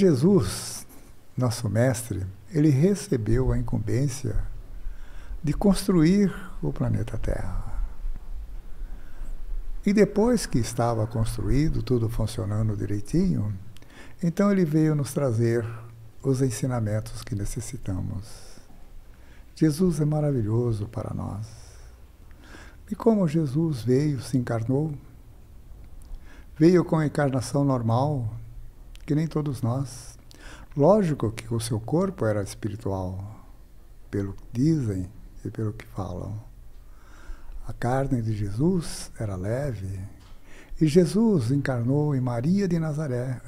Jesus, nosso mestre, ele recebeu a incumbência de construir o planeta Terra. E depois que estava construído, tudo funcionando direitinho, então ele veio nos trazer os ensinamentos que necessitamos. Jesus é maravilhoso para nós. E como Jesus veio, se encarnou, veio com a encarnação normal, que nem todos nós. Lógico que o seu corpo era espiritual, pelo que dizem e pelo que falam. A carne de Jesus era leve, e Jesus encarnou em Maria de Nazaré,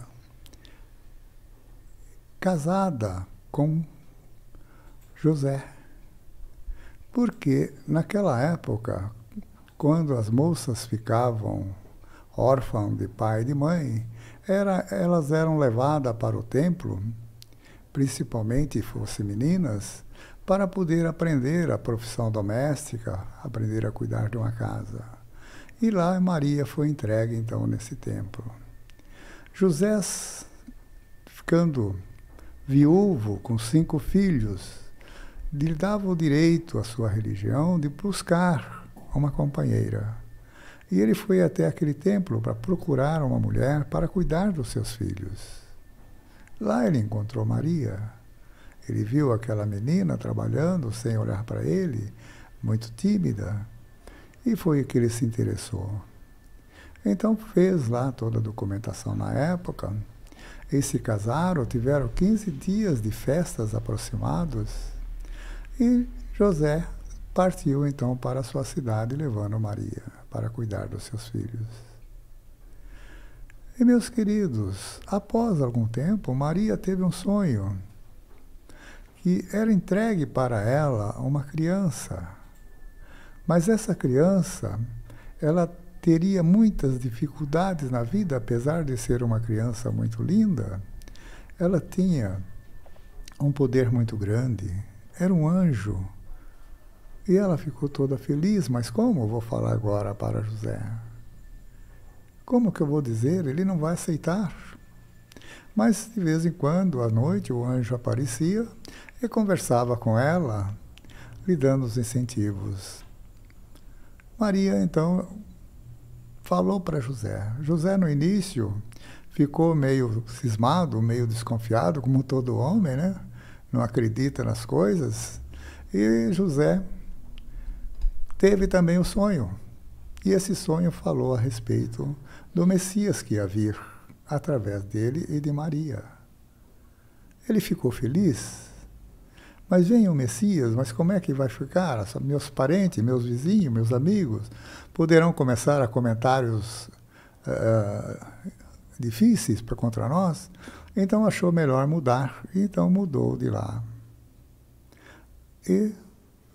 casada com José. Porque naquela época, quando as moças ficavam órfãs de pai e de mãe, era, elas eram levadas para o templo, principalmente fossem meninas, para poder aprender a profissão doméstica, aprender a cuidar de uma casa. E lá Maria foi entregue, então, nesse templo. José, ficando viúvo com cinco filhos, lhe dava o direito à sua religião de buscar uma companheira. E ele foi até aquele templo para procurar uma mulher para cuidar dos seus filhos. Lá ele encontrou Maria. Ele viu aquela menina trabalhando sem olhar para ele, muito tímida, e foi que ele se interessou. Então fez lá toda a documentação na época, e se casaram, tiveram 15 dias de festas aproximados, e José partiu então para sua cidade levando Maria para cuidar dos seus filhos. E meus queridos, após algum tempo, Maria teve um sonho que era entregue para ela uma criança. Mas essa criança, ela teria muitas dificuldades na vida, apesar de ser uma criança muito linda. Ela tinha um poder muito grande, era um anjo e ela ficou toda feliz, mas como eu vou falar agora para José? Como que eu vou dizer? Ele não vai aceitar. Mas de vez em quando, à noite, o anjo aparecia e conversava com ela, lhe dando os incentivos. Maria, então, falou para José. José, no início, ficou meio cismado, meio desconfiado, como todo homem, né? Não acredita nas coisas. E José teve também o um sonho. E esse sonho falou a respeito do Messias que ia vir através dele e de Maria. Ele ficou feliz. Mas vem o Messias, mas como é que vai ficar? Meus parentes, meus vizinhos, meus amigos poderão começar a comentários uh, eh, eh, difíceis para contra nós. Então achou melhor mudar, então mudou de lá. E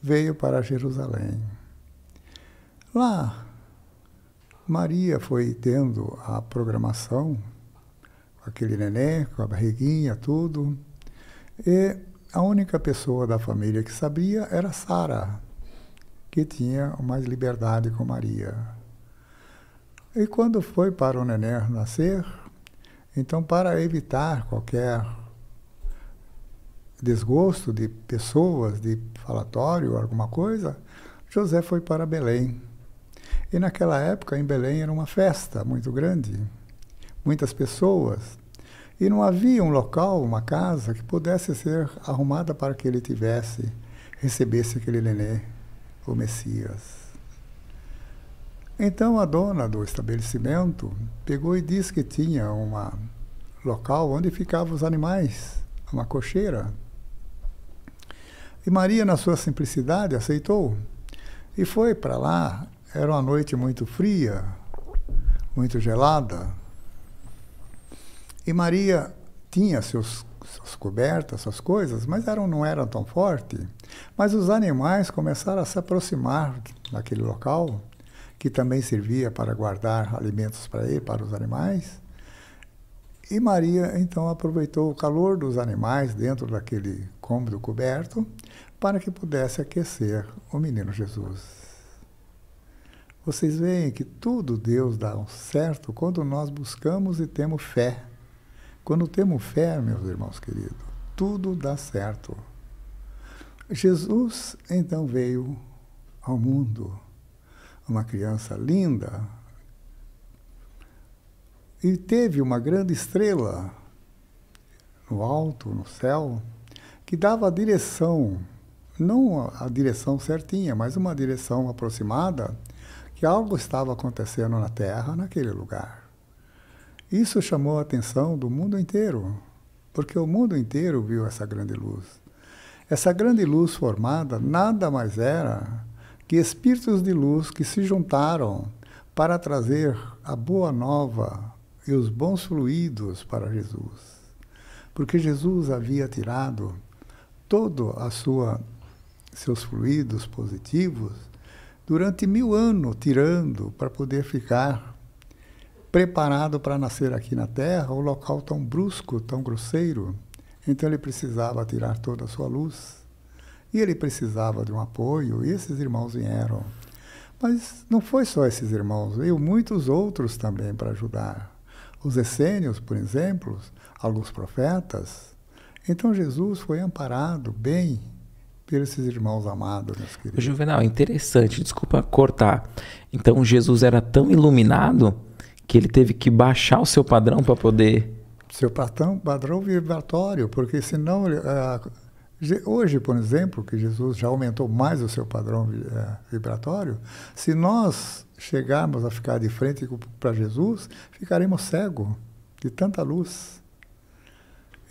veio para Jerusalém. Lá, Maria foi tendo a programação, aquele neném, com a barriguinha, tudo. E a única pessoa da família que sabia era Sara, que tinha mais liberdade com Maria. E quando foi para o neném nascer, então para evitar qualquer desgosto de pessoas, de falatório, alguma coisa, José foi para Belém. E naquela época, em Belém, era uma festa muito grande, muitas pessoas, e não havia um local, uma casa, que pudesse ser arrumada para que ele tivesse, recebesse aquele nenê, o Messias. Então a dona do estabelecimento pegou e disse que tinha um local onde ficavam os animais, uma cocheira. E Maria, na sua simplicidade, aceitou e foi para lá era uma noite muito fria, muito gelada. E Maria tinha seus, suas cobertas, suas coisas, mas eram, não era tão forte. Mas os animais começaram a se aproximar daquele local, que também servia para guardar alimentos para ele, para os animais. E Maria então aproveitou o calor dos animais dentro daquele cômodo coberto para que pudesse aquecer o menino Jesus. Vocês veem que tudo Deus dá um certo quando nós buscamos e temos fé. Quando temos fé, meus irmãos queridos, tudo dá certo. Jesus então veio ao mundo, uma criança linda, e teve uma grande estrela no alto, no céu, que dava a direção, não a direção certinha, mas uma direção aproximada que algo estava acontecendo na Terra, naquele lugar. Isso chamou a atenção do mundo inteiro, porque o mundo inteiro viu essa grande luz. Essa grande luz formada nada mais era que espíritos de luz que se juntaram para trazer a boa nova e os bons fluidos para Jesus. Porque Jesus havia tirado todo a sua seus fluidos positivos durante mil anos tirando para poder ficar preparado para nascer aqui na Terra, o um local tão brusco, tão grosseiro. Então ele precisava tirar toda a sua luz e ele precisava de um apoio. E esses irmãos vieram. Mas não foi só esses irmãos, veio muitos outros também para ajudar. Os essênios, por exemplo, alguns profetas. Então Jesus foi amparado bem ter esses irmãos amados, meus queridos. Juvenal, interessante, desculpa cortar. Então Jesus era tão iluminado que ele teve que baixar o seu padrão para poder. Seu padrão, padrão vibratório, porque senão. É, hoje, por exemplo, que Jesus já aumentou mais o seu padrão é, vibratório, se nós chegarmos a ficar de frente para Jesus, ficaremos cego de tanta luz.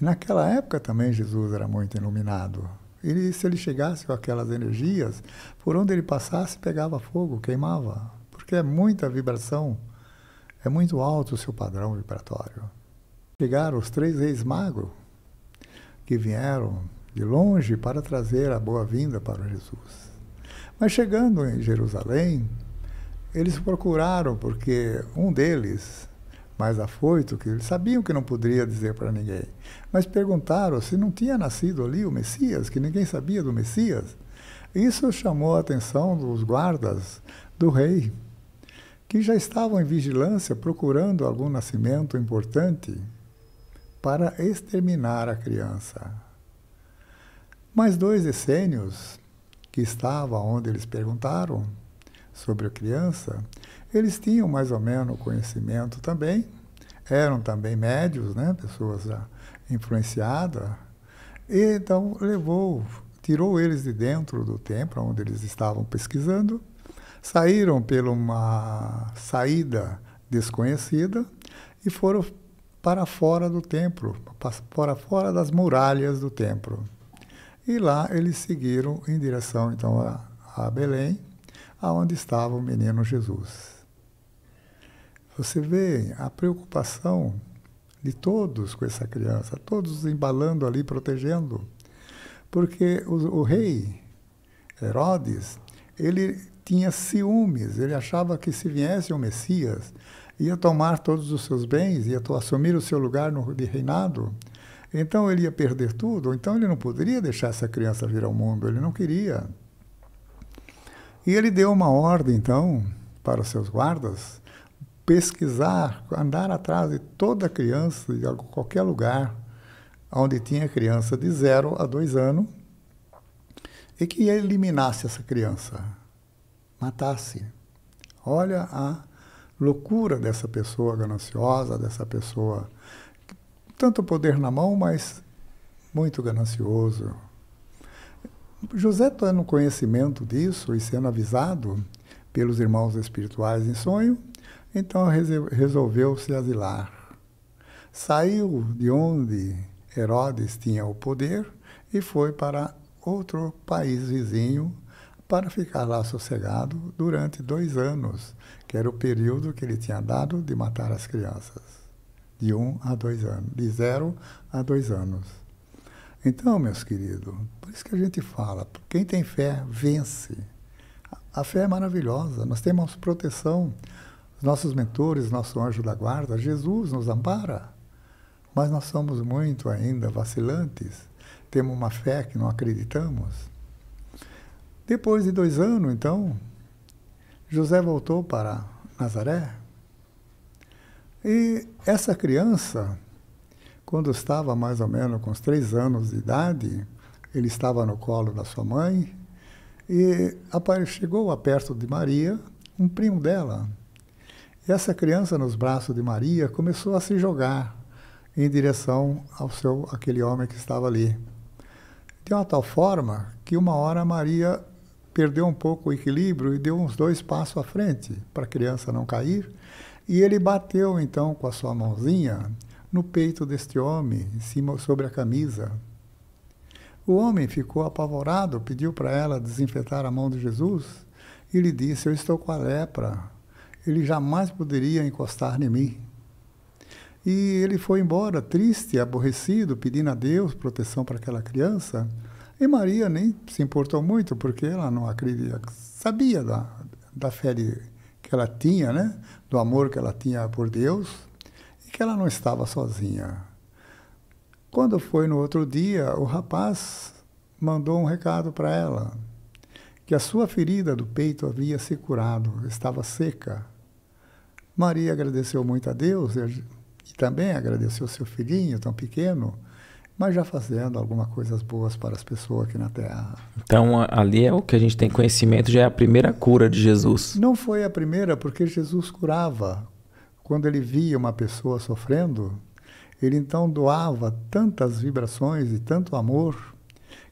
E naquela época também Jesus era muito iluminado. Ele, se ele chegasse com aquelas energias, por onde ele passasse, pegava fogo, queimava. Porque é muita vibração, é muito alto o seu padrão vibratório. Chegaram os três reis magos que vieram de longe para trazer a boa-vinda para Jesus. Mas chegando em Jerusalém, eles procuraram, porque um deles, mais afoito, que eles sabiam que não poderia dizer para ninguém, mas perguntaram se não tinha nascido ali o Messias, que ninguém sabia do Messias. Isso chamou a atenção dos guardas do rei, que já estavam em vigilância procurando algum nascimento importante para exterminar a criança. Mas dois essênios, que estavam onde eles perguntaram sobre a criança, eles tinham mais ou menos conhecimento também eram também médios, né? pessoas já influenciadas. E, então, levou, tirou eles de dentro do templo onde eles estavam pesquisando, saíram pela uma saída desconhecida e foram para fora do templo, para fora das muralhas do templo. E lá eles seguiram em direção então a, a Belém, aonde estava o menino Jesus. Você vê a preocupação de todos com essa criança, todos embalando ali, protegendo. Porque o, o rei Herodes, ele tinha ciúmes, ele achava que se viesse o Messias, ia tomar todos os seus bens, ia assumir o seu lugar no, de reinado. Então ele ia perder tudo, então ele não poderia deixar essa criança vir ao mundo, ele não queria. E ele deu uma ordem, então, para os seus guardas, pesquisar, andar atrás de toda criança, de qualquer lugar, onde tinha criança de zero a dois anos, e que eliminasse essa criança, matasse. Olha a loucura dessa pessoa gananciosa, dessa pessoa tanto poder na mão, mas muito ganancioso. José, tendo conhecimento disso e sendo avisado pelos irmãos espirituais em sonho, então resolveu se asilar. Saiu de onde Herodes tinha o poder e foi para outro país vizinho para ficar lá sossegado durante dois anos, que era o período que ele tinha dado de matar as crianças, de um a dois anos, de zero a dois anos. Então, meus queridos, por isso que a gente fala, quem tem fé vence. A fé é maravilhosa, nós temos proteção. Nossos mentores, nosso anjo da guarda, Jesus nos ampara. Mas nós somos muito ainda vacilantes, temos uma fé que não acreditamos. Depois de dois anos, então, José voltou para Nazaré. E essa criança, quando estava mais ou menos com os três anos de idade, ele estava no colo da sua mãe e chegou a perto de Maria, um primo dela, e essa criança nos braços de Maria começou a se jogar em direção ao seu aquele homem que estava ali. De uma tal forma que uma hora Maria perdeu um pouco o equilíbrio e deu uns dois passos à frente para a criança não cair, e ele bateu então com a sua mãozinha no peito deste homem, em cima sobre a camisa. O homem ficou apavorado, pediu para ela desinfetar a mão de Jesus e lhe disse: "Eu estou com a lepra" ele jamais poderia encostar em mim. E ele foi embora triste, aborrecido, pedindo a Deus proteção para aquela criança. E Maria nem se importou muito, porque ela não acredita, sabia da, da fé de, que ela tinha, né? do amor que ela tinha por Deus, e que ela não estava sozinha. Quando foi no outro dia, o rapaz mandou um recado para ela, que a sua ferida do peito havia se curado, estava seca. Maria agradeceu muito a Deus e também agradeceu seu filhinho tão pequeno, mas já fazendo algumas coisas boas para as pessoas aqui na Terra. Então ali é o que a gente tem conhecimento, já é a primeira cura de Jesus. Não foi a primeira, porque Jesus curava. Quando ele via uma pessoa sofrendo, ele então doava tantas vibrações e tanto amor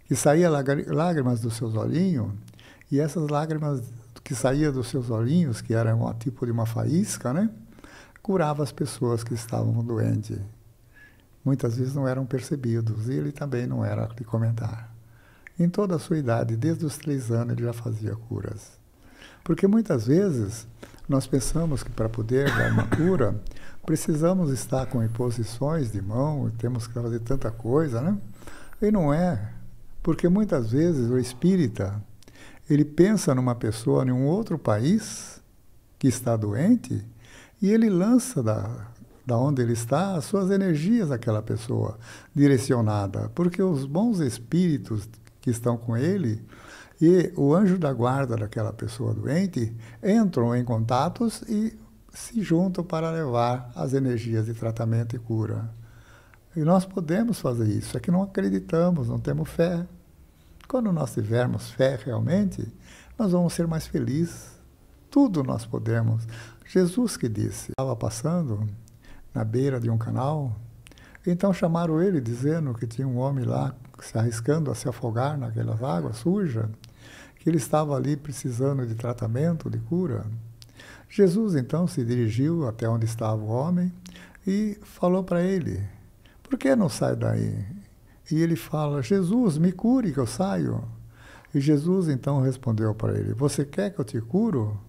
que saía lágrimas dos seus olhinhos e essas lágrimas que saía dos seus olhinhos, que era um tipo de uma faísca, né? curava as pessoas que estavam doentes. Muitas vezes não eram percebidos e ele também não era de comentar. Em toda a sua idade, desde os três anos, ele já fazia curas. Porque muitas vezes nós pensamos que para poder dar uma cura, precisamos estar com imposições de mão, temos que fazer tanta coisa, né? E não é. Porque muitas vezes o espírita, ele pensa numa pessoa em um outro país que está doente e ele lança da, da onde ele está as suas energias àquela pessoa direcionada, porque os bons espíritos que estão com ele e o anjo da guarda daquela pessoa doente entram em contatos e se juntam para levar as energias de tratamento e cura. E nós podemos fazer isso, é que não acreditamos, não temos fé. Quando nós tivermos fé realmente, nós vamos ser mais felizes. Tudo nós podemos. Jesus que disse, estava passando na beira de um canal, então chamaram ele dizendo que tinha um homem lá se arriscando a se afogar naquelas águas sujas, que ele estava ali precisando de tratamento, de cura. Jesus então se dirigiu até onde estava o homem e falou para ele: Por que não sai daí? E ele fala: Jesus, me cure que eu saio. E Jesus então respondeu para ele: Você quer que eu te curo?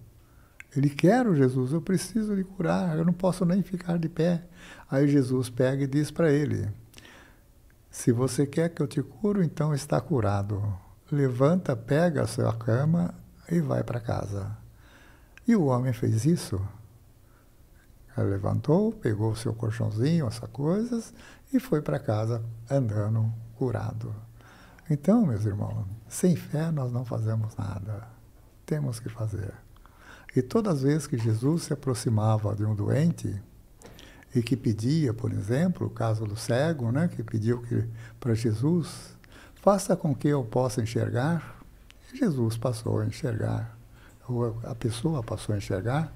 Ele quero Jesus, eu preciso de curar, eu não posso nem ficar de pé. Aí Jesus pega e diz para ele: Se você quer que eu te curo, então está curado. Levanta, pega a sua cama e vai para casa. E o homem fez isso. Ele levantou, pegou o seu colchãozinho, essas coisas, e foi para casa andando curado. Então, meus irmãos, sem fé nós não fazemos nada. Temos que fazer. E todas as vezes que Jesus se aproximava de um doente e que pedia, por exemplo, o caso do cego, né, que pediu que para Jesus, faça com que eu possa enxergar. Jesus passou a enxergar, ou a pessoa passou a enxergar,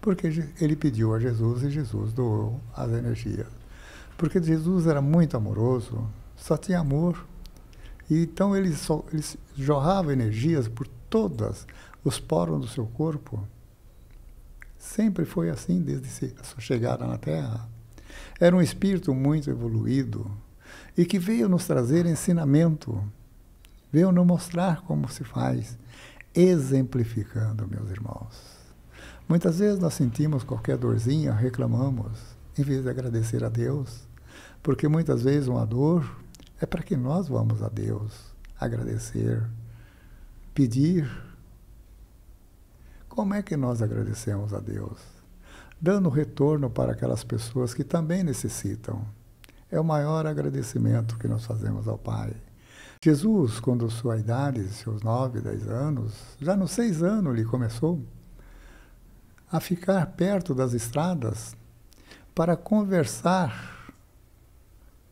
porque ele pediu a Jesus e Jesus doou as energias. Porque Jesus era muito amoroso, só tinha amor. E então ele, só, ele jorrava energias por todas os poros do seu corpo. Sempre foi assim desde a sua chegada na Terra. Era um espírito muito evoluído e que veio nos trazer ensinamento, veio nos mostrar como se faz, exemplificando, meus irmãos. Muitas vezes nós sentimos qualquer dorzinha, reclamamos, em vez de agradecer a Deus porque muitas vezes uma dor é para que nós vamos a Deus agradecer, pedir. Como é que nós agradecemos a Deus? Dando retorno para aquelas pessoas que também necessitam. É o maior agradecimento que nós fazemos ao Pai. Jesus, quando sua idade, seus nove, dez anos, já nos seis anos ele começou a ficar perto das estradas para conversar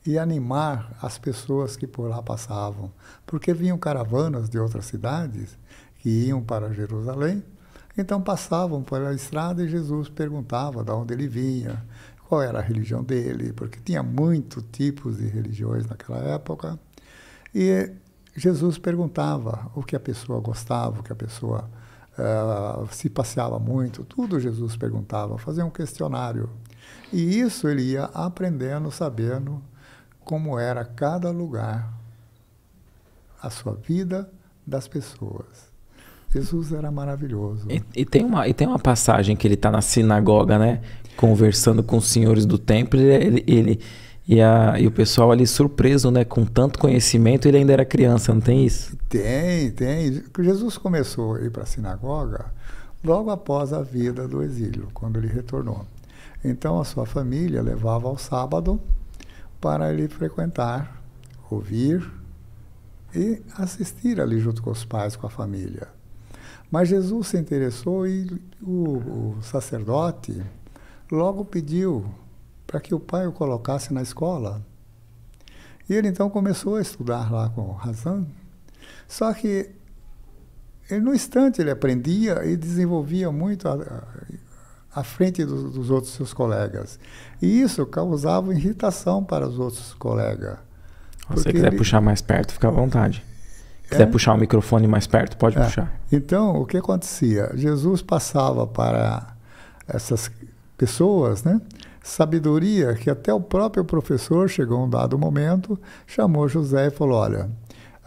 e animar as pessoas que por lá passavam, porque vinham caravanas de outras cidades que iam para Jerusalém, então passavam pela estrada e Jesus perguntava de onde ele vinha, qual era a religião dele, porque tinha muitos tipos de religiões naquela época. E Jesus perguntava o que a pessoa gostava, o que a pessoa uh, se passeava muito, tudo Jesus perguntava, fazia um questionário. E isso ele ia aprendendo, sabendo como era cada lugar, a sua vida das pessoas. Jesus era maravilhoso. E, e tem, uma, e tem uma passagem que ele está na sinagoga, né? Conversando com os senhores do templo. Ele, ele e, a, e o pessoal ali surpreso, né? Com tanto conhecimento, ele ainda era criança, não tem isso? Tem, tem. Jesus começou a ir para a sinagoga logo após a vida do exílio, quando ele retornou. Então a sua família levava ao sábado para ele frequentar, ouvir e assistir ali junto com os pais, com a família. Mas Jesus se interessou e o, o sacerdote logo pediu para que o pai o colocasse na escola. E ele então começou a estudar lá com Razan. Só que ele, no instante ele aprendia e desenvolvia muito a, a, à frente do, dos outros seus colegas. E isso causava irritação para os outros colegas. Se você quiser ele... puxar mais perto, fica à vontade. Se é? quiser é? puxar o microfone mais perto, pode é. puxar. Então, o que acontecia? Jesus passava para essas pessoas, né? Sabedoria que até o próprio professor chegou um dado momento, chamou José e falou: Olha,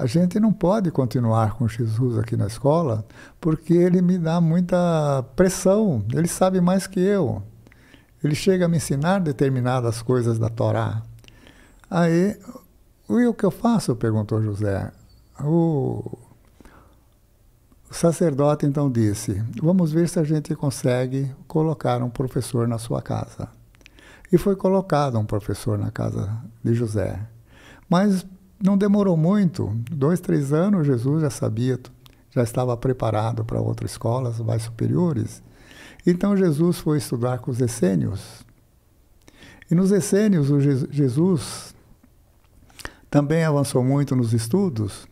a gente não pode continuar com Jesus aqui na escola porque ele me dá muita pressão, ele sabe mais que eu. Ele chega a me ensinar determinadas coisas da Torá. Aí, o que eu faço? perguntou José. O sacerdote então disse: Vamos ver se a gente consegue colocar um professor na sua casa. E foi colocado um professor na casa de José. Mas não demorou muito, dois, três anos, Jesus já sabia, já estava preparado para outras escolas mais superiores. Então Jesus foi estudar com os essênios. E nos essênios, o Jesus também avançou muito nos estudos,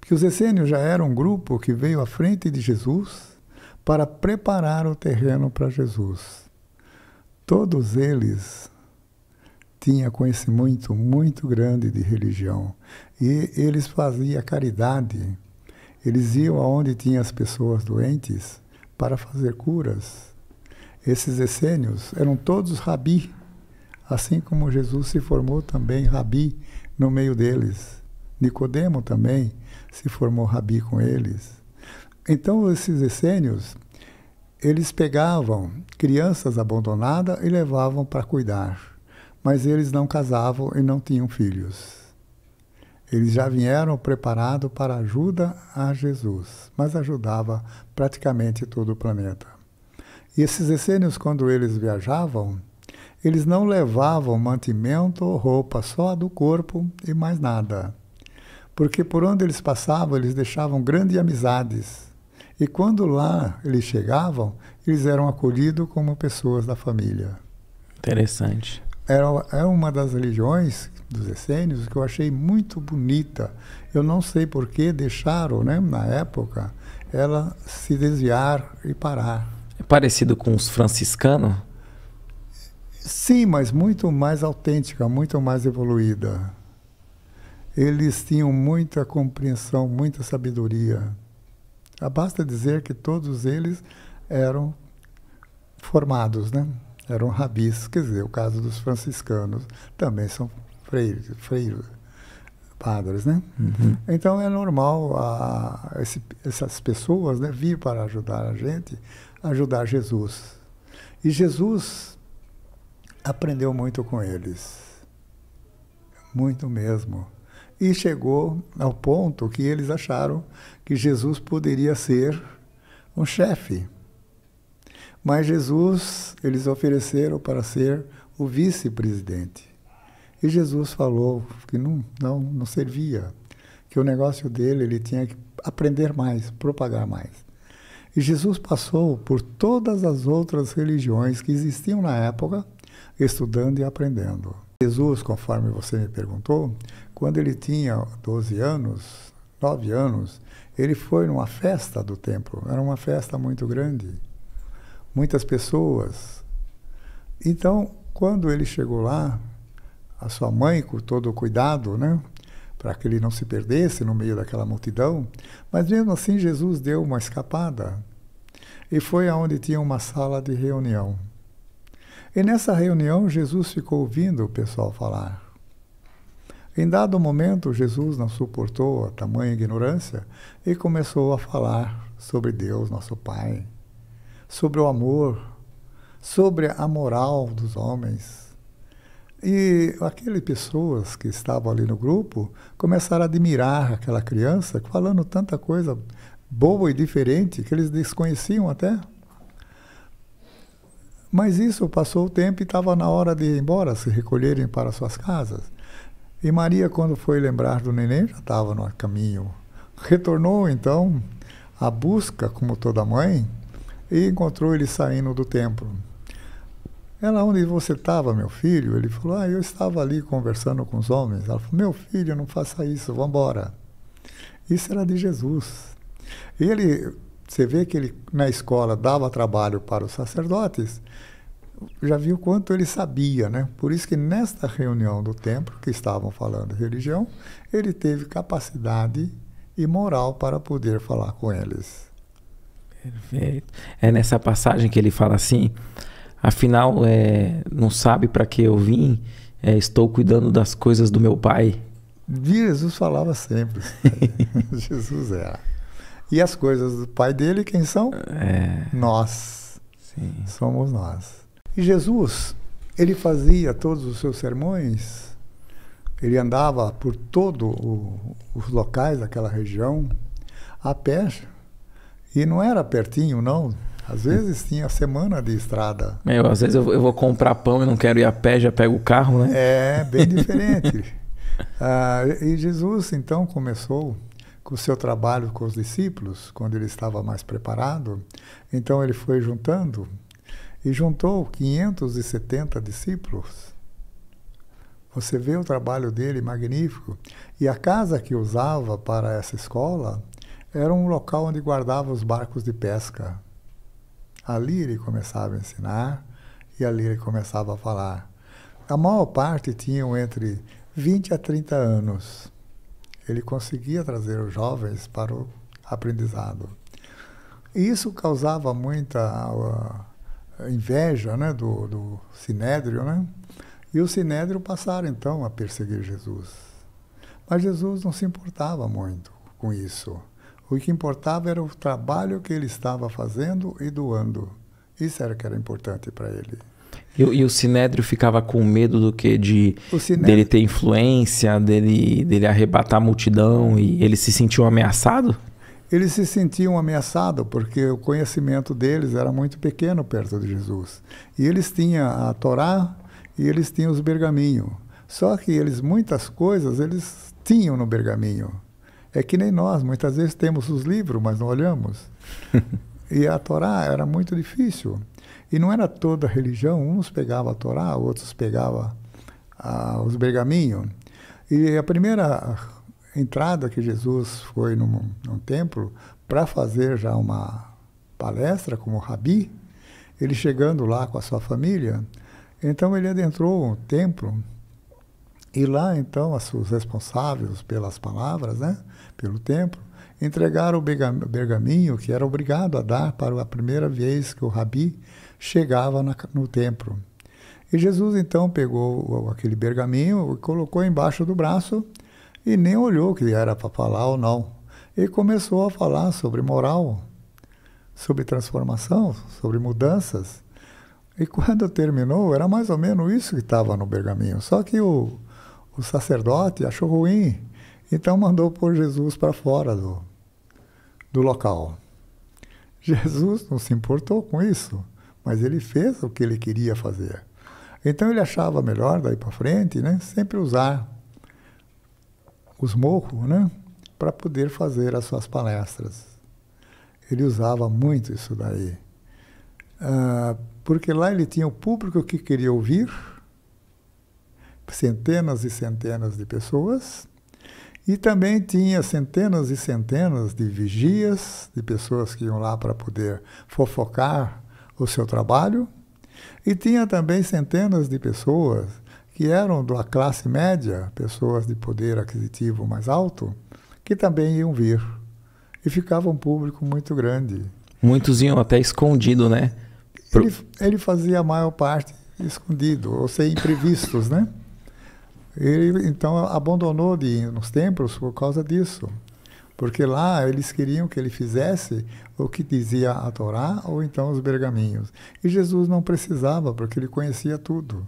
porque os essênios já eram um grupo que veio à frente de Jesus para preparar o terreno para Jesus. Todos eles tinha conhecimento muito grande de religião e eles faziam caridade. Eles iam aonde tinha as pessoas doentes para fazer curas. Esses essênios eram todos rabi, assim como Jesus se formou também rabi no meio deles. Nicodemo também se formou rabi com eles. Então esses essênios, eles pegavam crianças abandonadas e levavam para cuidar mas eles não casavam e não tinham filhos. Eles já vieram preparados para ajuda a Jesus, mas ajudava praticamente todo o planeta. E esses essênios, quando eles viajavam, eles não levavam mantimento ou roupa, só a do corpo e mais nada. Porque por onde eles passavam, eles deixavam grandes amizades. E quando lá eles chegavam, eles eram acolhidos como pessoas da família. Interessante era, era uma das religiões dos essênios que eu achei muito bonita. Eu não sei por que deixaram, né, na época, ela se desviar e parar. É parecido com os franciscanos? Sim, mas muito mais autêntica, muito mais evoluída. Eles tinham muita compreensão, muita sabedoria. Ah, basta dizer que todos eles eram formados, né? eram rabis, quer dizer, o caso dos franciscanos também são freiros, freiros padres, né? Uhum. Então é normal a, esse, essas pessoas né, vir para ajudar a gente, ajudar Jesus. E Jesus aprendeu muito com eles, muito mesmo. E chegou ao ponto que eles acharam que Jesus poderia ser um chefe mas Jesus, eles ofereceram para ser o vice-presidente. E Jesus falou que não, não, não servia, que o negócio dele ele tinha que aprender mais, propagar mais. E Jesus passou por todas as outras religiões que existiam na época, estudando e aprendendo. Jesus, conforme você me perguntou, quando ele tinha 12 anos, 9 anos, ele foi numa festa do templo, era uma festa muito grande muitas pessoas. Então, quando ele chegou lá, a sua mãe, com todo o cuidado, né, para que ele não se perdesse no meio daquela multidão, mas mesmo assim Jesus deu uma escapada e foi aonde tinha uma sala de reunião. E nessa reunião, Jesus ficou ouvindo o pessoal falar. Em dado momento, Jesus não suportou a tamanha ignorância e começou a falar sobre Deus, nosso Pai, sobre o amor, sobre a moral dos homens. E aquelas pessoas que estavam ali no grupo começaram a admirar aquela criança, falando tanta coisa boa e diferente que eles desconheciam até. Mas isso passou o tempo e estava na hora de ir embora, se recolherem para suas casas. E Maria, quando foi lembrar do neném, já estava no caminho. Retornou então à busca, como toda mãe, e encontrou ele saindo do templo. Ela, onde você estava, meu filho? Ele falou, ah, eu estava ali conversando com os homens. Ela falou, meu filho, não faça isso, vamos embora. Isso era de Jesus. E ele, você vê que ele na escola dava trabalho para os sacerdotes, já viu quanto ele sabia, né? Por isso que nesta reunião do templo, que estavam falando de religião, ele teve capacidade e moral para poder falar com eles. Perfeito. É nessa passagem que ele fala assim: afinal, é, não sabe para que eu vim, é, estou cuidando das coisas do meu pai. Jesus falava sempre. Jesus era. É. E as coisas do pai dele, quem são? É... Nós. Sim. Somos nós. E Jesus, ele fazia todos os seus sermões, ele andava por todos os locais daquela região, a pé, e não era pertinho, não. Às vezes tinha semana de estrada. Meu, é, às vezes eu, eu vou comprar pão e não quero ir a pé, já pego o carro, né? É, bem diferente. ah, e Jesus então começou com o seu trabalho com os discípulos, quando ele estava mais preparado. Então ele foi juntando e juntou 570 discípulos. Você vê o trabalho dele magnífico. E a casa que usava para essa escola era um local onde guardava os barcos de pesca. Ali ele começava a ensinar e ali ele começava a falar. A maior parte tinham entre 20 a 30 anos. Ele conseguia trazer os jovens para o aprendizado. E isso causava muita ah, inveja né, do, do Sinédrio, né? E o Sinédrio passaram então a perseguir Jesus. Mas Jesus não se importava muito com isso. O que importava era o trabalho que ele estava fazendo e doando. Isso era que era importante para ele. E, e, o Sinédrio ficava com medo do que de Sinédrio... dele ter influência, dele, dele arrebatar a multidão e ele se sentiu ameaçado? Eles se sentiam ameaçados porque o conhecimento deles era muito pequeno perto de Jesus. E eles tinham a Torá e eles tinham os Bergaminho. Só que eles muitas coisas eles tinham no Bergaminho é que nem nós, muitas vezes temos os livros, mas não olhamos. e a Torá era muito difícil. E não era toda religião, uns pegavam a Torá, outros pegavam ah, os pergaminhos. E a primeira entrada que Jesus foi num, num templo para fazer já uma palestra como rabi, ele chegando lá com a sua família, então ele adentrou o templo e lá então os responsáveis pelas palavras, né, pelo templo, entregaram o bergaminho que era obrigado a dar para a primeira vez que o rabi chegava no templo. E Jesus então pegou aquele bergaminho, colocou embaixo do braço e nem olhou que era para falar ou não. E começou a falar sobre moral, sobre transformação, sobre mudanças. E quando terminou, era mais ou menos isso que estava no pergaminho. Só que o, o sacerdote achou ruim então mandou pôr Jesus para fora do, do local. Jesus não se importou com isso, mas ele fez o que ele queria fazer. Então ele achava melhor daí para frente, né, sempre usar os morros, né, para poder fazer as suas palestras. Ele usava muito isso daí, ah, porque lá ele tinha o público que queria ouvir, centenas e centenas de pessoas, e também tinha centenas e centenas de vigias, de pessoas que iam lá para poder fofocar o seu trabalho. E tinha também centenas de pessoas que eram da classe média, pessoas de poder aquisitivo mais alto, que também iam vir. E ficava um público muito grande. Muitos iam até escondido, né? Pro... Ele, ele fazia a maior parte escondido, ou sem imprevistos, né? Ele então abandonou de ir nos templos por causa disso, porque lá eles queriam que ele fizesse o que dizia a Torá ou então os pergaminhos. E Jesus não precisava, porque ele conhecia tudo.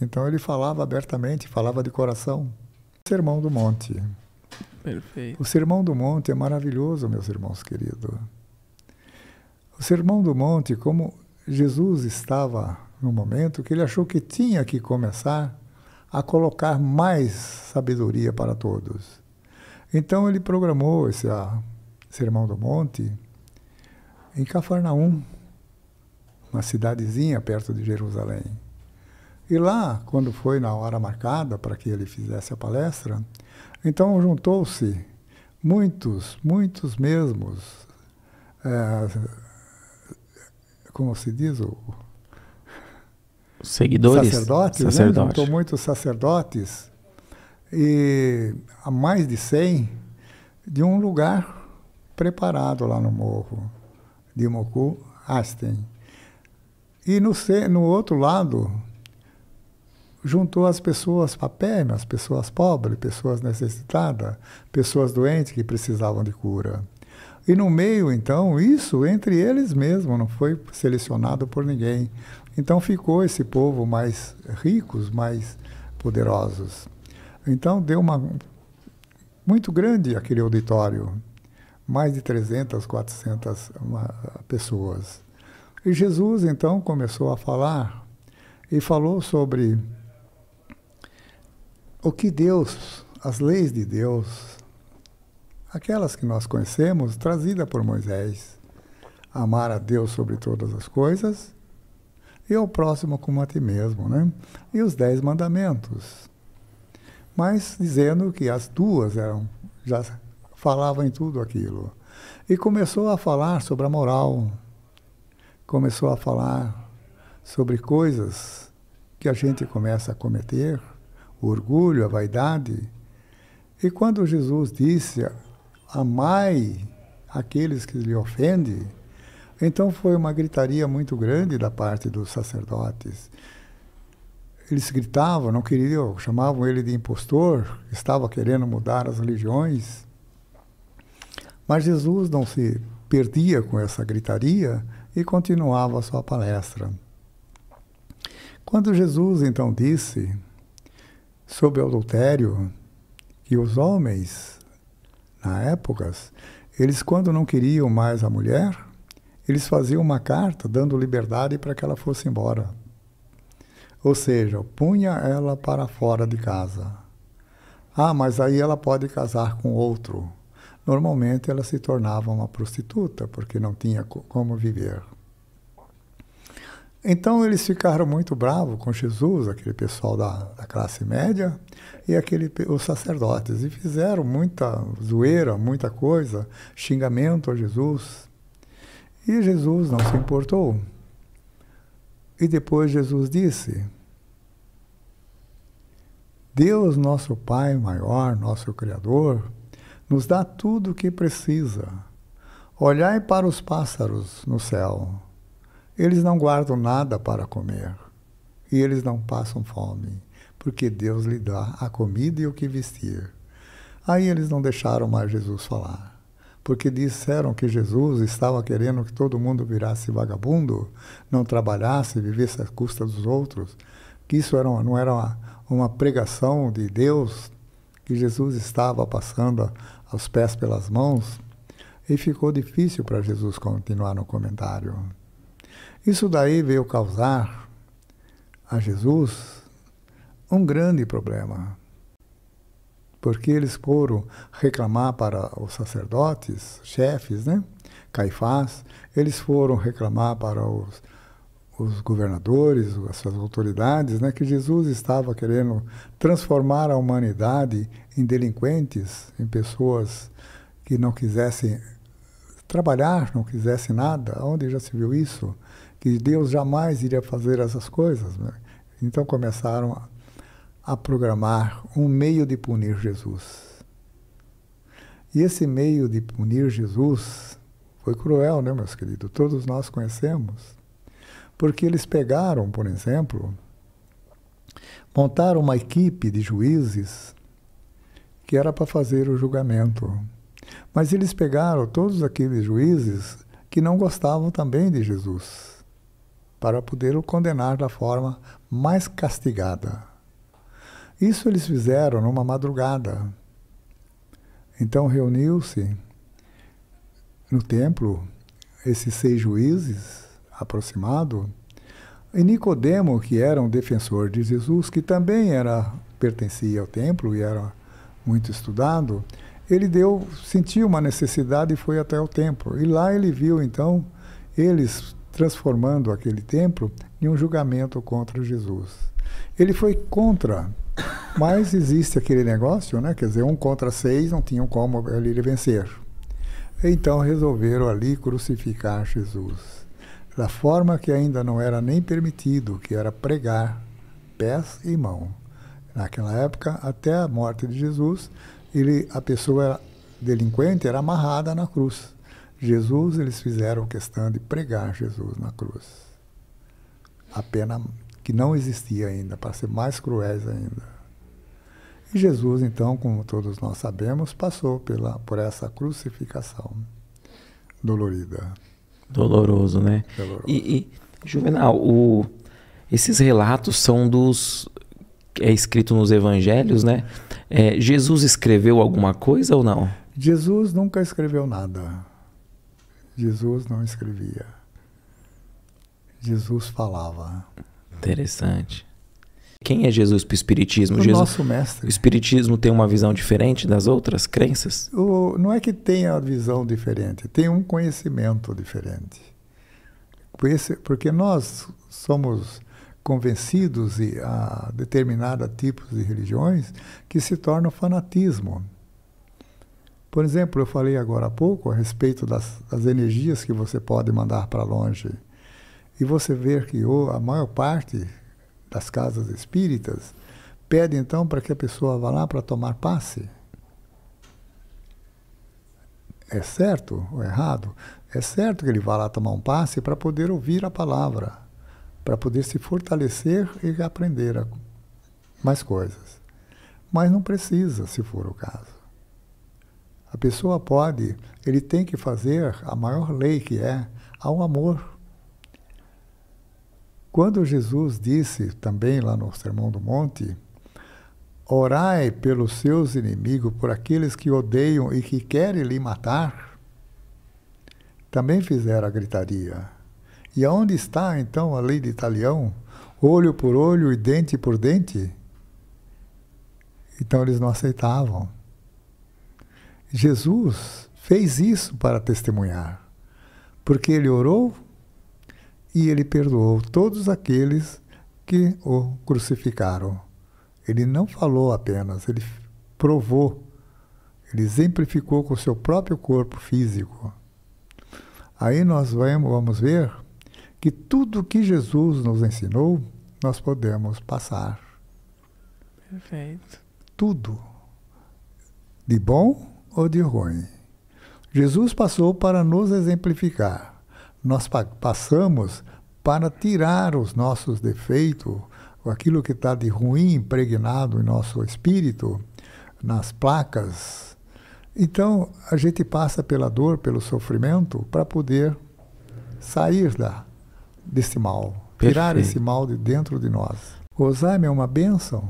Então ele falava abertamente, falava de coração. O Sermão do Monte. Perfeito. O Sermão do Monte é maravilhoso, meus irmãos queridos. O Sermão do Monte, como Jesus estava no momento que ele achou que tinha que começar a colocar mais sabedoria para todos. Então ele programou esse a, ah, Sermão do Monte em Cafarnaum, uma cidadezinha perto de Jerusalém. E lá, quando foi na hora marcada para que ele fizesse a palestra, então juntou-se muitos, muitos mesmos, é, como se diz, o, seguidores? Sacerdotes. Né? Juntou muitos sacerdotes, e a mais de 100, de um lugar preparado lá no morro de Moku, Asten. E no, no outro lado, juntou as pessoas papéis, as pessoas pobres, pessoas necessitadas, pessoas doentes que precisavam de cura. E no meio, então, isso entre eles mesmos, não foi selecionado por ninguém. Então ficou esse povo mais ricos, mais poderosos. Então deu uma muito grande aquele auditório, mais de 300, 400 uma, pessoas. E Jesus então começou a falar e falou sobre o que Deus, as leis de Deus, aquelas que nós conhecemos, trazida por Moisés, amar a Deus sobre todas as coisas e ao próximo como a ti mesmo, né? E os dez mandamentos. Mas dizendo que as duas eram, já falavam em tudo aquilo. E começou a falar sobre a moral, começou a falar sobre coisas que a gente começa a cometer, o orgulho, a vaidade. E quando Jesus disse, amai aqueles que lhe ofendem, então foi uma gritaria muito grande da parte dos sacerdotes. Eles gritavam, não queriam, chamavam ele de impostor, estava querendo mudar as religiões. Mas Jesus não se perdia com essa gritaria e continuava a sua palestra. Quando Jesus então disse sobre o adultério que os homens, na época, eles quando não queriam mais a mulher, eles faziam uma carta dando liberdade para que ela fosse embora. Ou seja, punha ela para fora de casa. Ah, mas aí ela pode casar com outro. Normalmente ela se tornava uma prostituta, porque não tinha como viver. Então eles ficaram muito bravos com Jesus, aquele pessoal da, da classe média, e aquele, os sacerdotes, e fizeram muita zoeira, muita coisa, xingamento a Jesus, e Jesus não se importou. E depois Jesus disse: Deus, nosso Pai maior, nosso Criador, nos dá tudo o que precisa. Olhai para os pássaros no céu. Eles não guardam nada para comer e eles não passam fome, porque Deus lhe dá a comida e o que vestir. Aí eles não deixaram mais Jesus falar porque disseram que Jesus estava querendo que todo mundo virasse vagabundo, não trabalhasse, vivesse às custas dos outros, que isso era uma, não era uma, uma pregação de Deus, que Jesus estava passando aos pés pelas mãos, e ficou difícil para Jesus continuar no comentário. Isso daí veio causar a Jesus um grande problema porque eles foram reclamar para os sacerdotes, chefes, né? Caifás, eles foram reclamar para os, os governadores, as suas autoridades, né, que Jesus estava querendo transformar a humanidade em delinquentes, em pessoas que não quisessem trabalhar, não quisessem nada. Onde já se viu isso? Que Deus jamais iria fazer essas coisas. Né? Então começaram a a programar um meio de punir Jesus. E esse meio de punir Jesus foi cruel, né, meus queridos? Todos nós conhecemos. Porque eles pegaram, por exemplo, montaram uma equipe de juízes que era para fazer o julgamento. Mas eles pegaram todos aqueles juízes que não gostavam também de Jesus, para poder o condenar da forma mais castigada. Isso eles fizeram numa madrugada. Então reuniu-se no templo esses seis juízes aproximado e Nicodemo, que era um defensor de Jesus, que também era pertencia ao templo e era muito estudado, ele deu, sentiu uma necessidade e foi até o templo. E lá ele viu então eles transformando aquele templo em um julgamento contra Jesus. Ele foi contra mas existe aquele negócio, né? Quer dizer, um contra seis não tinham como ele vencer. Então resolveram ali crucificar Jesus. Da forma que ainda não era nem permitido, que era pregar pés e mão. Naquela época, até a morte de Jesus, ele, a pessoa delinquente era amarrada na cruz. Jesus, eles fizeram questão de pregar Jesus na cruz. A pena que não existia ainda, para ser mais cruéis ainda. E Jesus, então, como todos nós sabemos, passou pela, por essa crucificação dolorida. Doloroso, né? Doloroso. E, e, Juvenal, o, esses relatos são dos. É escrito nos evangelhos, né? É, Jesus escreveu alguma coisa ou não? Jesus nunca escreveu nada. Jesus não escrevia. Jesus falava. Interessante. Quem é Jesus para o Espiritismo? O Jesus, nosso mestre. O Espiritismo tem uma visão diferente das outras crenças? O, não é que tenha visão diferente, tem um conhecimento diferente. Porque nós somos convencidos a determinada tipos de religiões que se tornam fanatismo. Por exemplo, eu falei agora há pouco a respeito das, das energias que você pode mandar para longe e você vê que a maior parte das casas espíritas pede então para que a pessoa vá lá para tomar passe. É certo ou errado? É certo que ele vá lá tomar um passe para poder ouvir a palavra, para poder se fortalecer e aprender mais coisas. Mas não precisa, se for o caso. A pessoa pode, ele tem que fazer a maior lei que é ao amor quando Jesus disse também lá no Sermão do Monte, orai pelos seus inimigos, por aqueles que odeiam e que querem lhe matar, também fizeram a gritaria. E aonde está então a lei de Italião? Olho por olho e dente por dente? Então eles não aceitavam. Jesus fez isso para testemunhar, porque ele orou e ele perdoou todos aqueles que o crucificaram. Ele não falou apenas, ele provou, ele exemplificou com o seu próprio corpo físico. Aí nós vamos ver que tudo que Jesus nos ensinou, nós podemos passar. Perfeito. Tudo. De bom ou de ruim. Jesus passou para nos exemplificar nós passamos para tirar os nossos defeitos, aquilo que está de ruim impregnado em nosso espírito, nas placas. Então, a gente passa pela dor, pelo sofrimento, para poder sair da, desse mal, Perfeito. tirar esse mal de dentro de nós. O Alzheimer é uma benção.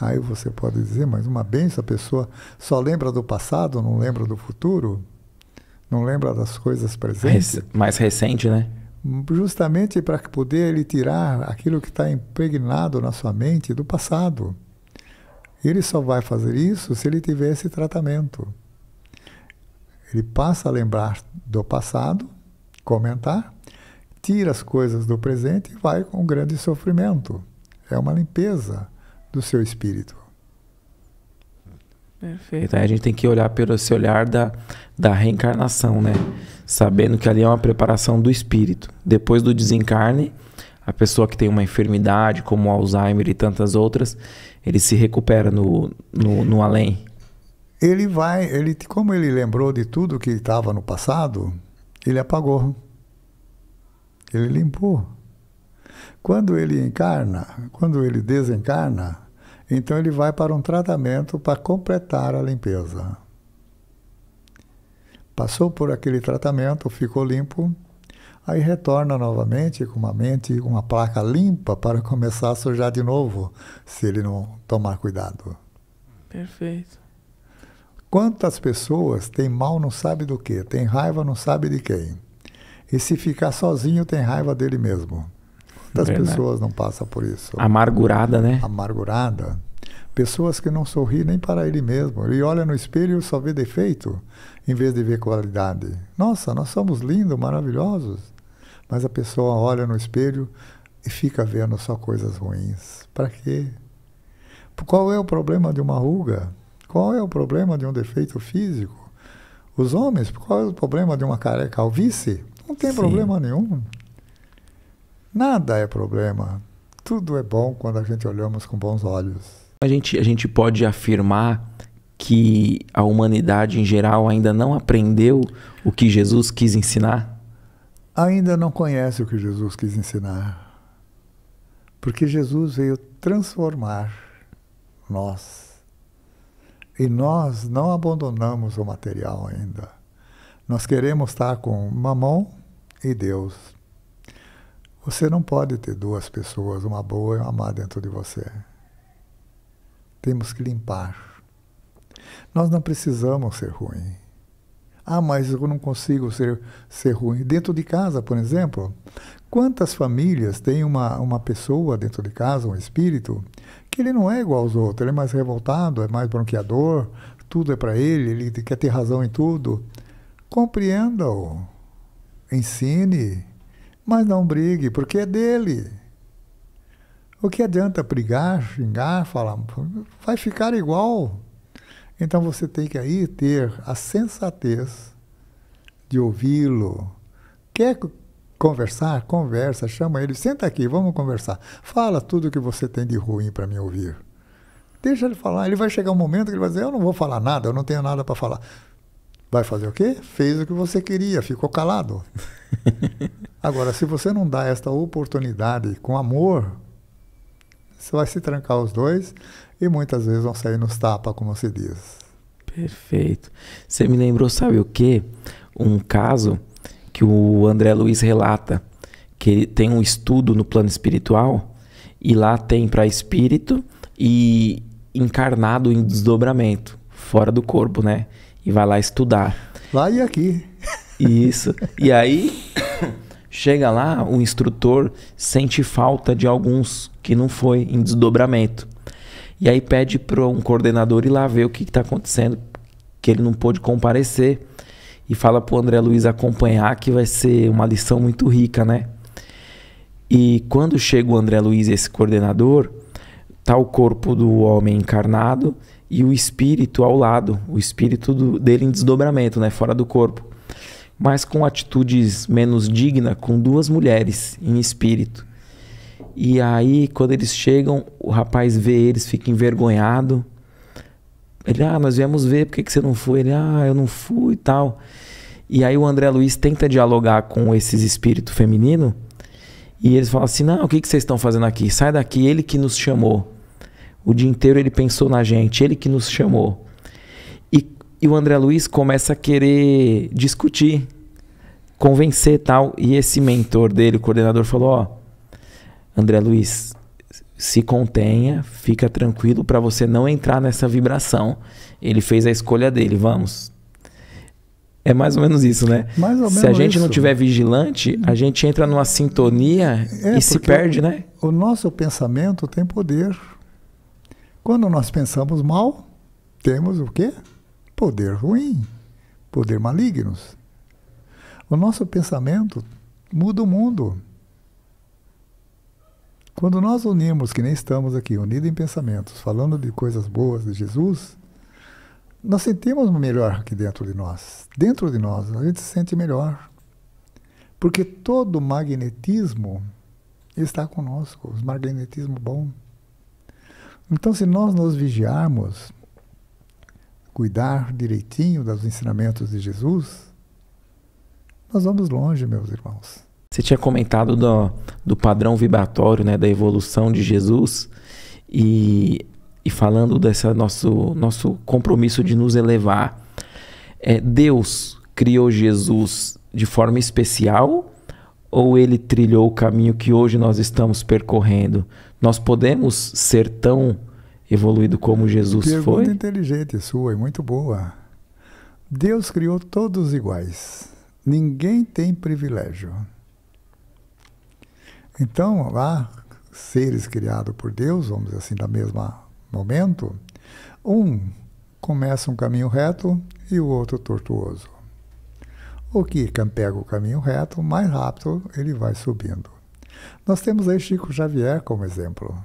Aí você pode dizer, mas uma benção, a pessoa só lembra do passado, não lembra do futuro? não lembra das coisas presentes. mais recente, né? Justamente para poder ele tirar aquilo que está impregnado na sua mente do passado. Ele só vai fazer isso se ele tiver esse tratamento. Ele passa a lembrar do passado, comentar, tira as coisas do presente e vai com um grande sofrimento. É uma limpeza do seu espírito. Perfeito. Então, aí a gente tem que olhar pelo esse olhar da, da reencarnação, né? Sabendo que ali é uma preparação do espírito. Depois do desencarne, a pessoa que tem uma enfermidade, como Alzheimer e tantas outras, ele se recupera no, no, no além. Ele vai, ele como ele lembrou de tudo que estava no passado, ele apagou. Ele limpou. Quando ele encarna, quando ele desencarna, então ele vai para um tratamento para completar a limpeza. Passou por aquele tratamento, ficou limpo, aí retorna novamente com uma mente, com uma placa limpa para começar a sujar de novo, se ele não tomar cuidado. Perfeito. Quantas pessoas têm mal não sabe do que, tem raiva não sabe de quem. E se ficar sozinho tem raiva dele mesmo. Quantas pessoas não passam por isso? Amargurada, né? Amargurada. Pessoas que não sorri nem para ele mesmo. Ele olha no espelho e só vê defeito, em vez de ver qualidade. Nossa, nós somos lindos, maravilhosos. Mas a pessoa olha no espelho e fica vendo só coisas ruins. Para quê? Qual é o problema de uma ruga? Qual é o problema de um defeito físico? Os homens, qual é o problema de uma careca calvície? Não tem Sim. problema nenhum. Nada é problema. Tudo é bom quando a gente olhamos com bons olhos. A gente, a gente pode afirmar que a humanidade em geral ainda não aprendeu o que Jesus quis ensinar? Ainda não conhece o que Jesus quis ensinar. Porque Jesus veio transformar nós. E nós não abandonamos o material ainda. Nós queremos estar com mamão e Deus você não pode ter duas pessoas, uma boa e uma má dentro de você. Temos que limpar. Nós não precisamos ser ruim. Ah, mas eu não consigo ser, ser ruim. Dentro de casa, por exemplo, quantas famílias têm uma, uma pessoa dentro de casa, um espírito, que ele não é igual aos outros, ele é mais revoltado, é mais bronqueador, tudo é para ele, ele quer ter razão em tudo. Compreenda-o, ensine mas não brigue, porque é dele. O que adianta brigar, xingar, falar? Vai ficar igual. Então você tem que aí ter a sensatez de ouvi-lo. Quer conversar? Conversa, chama ele, senta aqui, vamos conversar. Fala tudo o que você tem de ruim para me ouvir. Deixa ele falar, ele vai chegar um momento que ele vai dizer: Eu não vou falar nada, eu não tenho nada para falar. Vai fazer o quê? Fez o que você queria, ficou calado. Agora, se você não dá esta oportunidade com amor, você vai se trancar os dois e muitas vezes vão sair nos tapa, como se diz. Perfeito. Você me lembrou, sabe o quê? Um caso que o André Luiz relata, que tem um estudo no plano espiritual e lá tem para espírito e encarnado em desdobramento, fora do corpo, né? e vai lá estudar. Lá e aqui. Isso. E aí chega lá, o instrutor sente falta de alguns que não foi em desdobramento. E aí pede para um coordenador ir lá ver o que está acontecendo, que ele não pôde comparecer. E fala para o André Luiz acompanhar, que vai ser uma lição muito rica, né? E quando chega o André Luiz, esse coordenador, tá o corpo do homem encarnado e o espírito ao lado, o espírito do, dele em desdobramento, né, fora do corpo. Mas com atitudes menos digna, com duas mulheres em espírito. E aí, quando eles chegam, o rapaz vê eles, fica envergonhado. Ele, ah, nós viemos ver, por que, que você não foi? Ele, ah, eu não fui e tal. E aí o André Luiz tenta dialogar com esses espíritos feminino e eles falam assim, não, o que, que vocês estão fazendo aqui? Sai daqui, ele que nos chamou. O dia inteiro ele pensou na gente, ele que nos chamou. E, e o André Luiz começa a querer discutir, convencer tal. E esse mentor dele, o coordenador, falou: Ó, André Luiz, se contenha, fica tranquilo para você não entrar nessa vibração. Ele fez a escolha dele, vamos. É mais ou menos isso, né? Mais ou se menos se a gente isso. não tiver vigilante, a gente entra numa sintonia é, e se perde, né? O nosso pensamento tem poder. Quando nós pensamos mal, temos o quê? Poder ruim, poder malignos. O nosso pensamento muda o mundo. Quando nós unimos, que nem estamos aqui, unidos em pensamentos, falando de coisas boas de Jesus, nós sentimos melhor aqui dentro de nós. Dentro de nós, a gente se sente melhor. Porque todo magnetismo está conosco, o magnetismo bom. Então, se nós nos vigiarmos, cuidar direitinho dos ensinamentos de Jesus, nós vamos longe, meus irmãos. Você tinha comentado do, do padrão vibratório, né, da evolução de Jesus e, e falando desse nosso, nosso compromisso de nos elevar. É, Deus criou Jesus de forma especial ou ele trilhou o caminho que hoje nós estamos percorrendo? Nós podemos ser tão evoluído como Jesus Pergunta foi? Pergunta inteligente sua e muito boa. Deus criou todos iguais. Ninguém tem privilégio. Então, há seres criados por Deus, vamos dizer assim, da mesma momento, um começa um caminho reto e o outro tortuoso. Ou que quem pega o caminho reto, mais rápido ele vai subindo. Nós temos aí Chico Xavier como exemplo.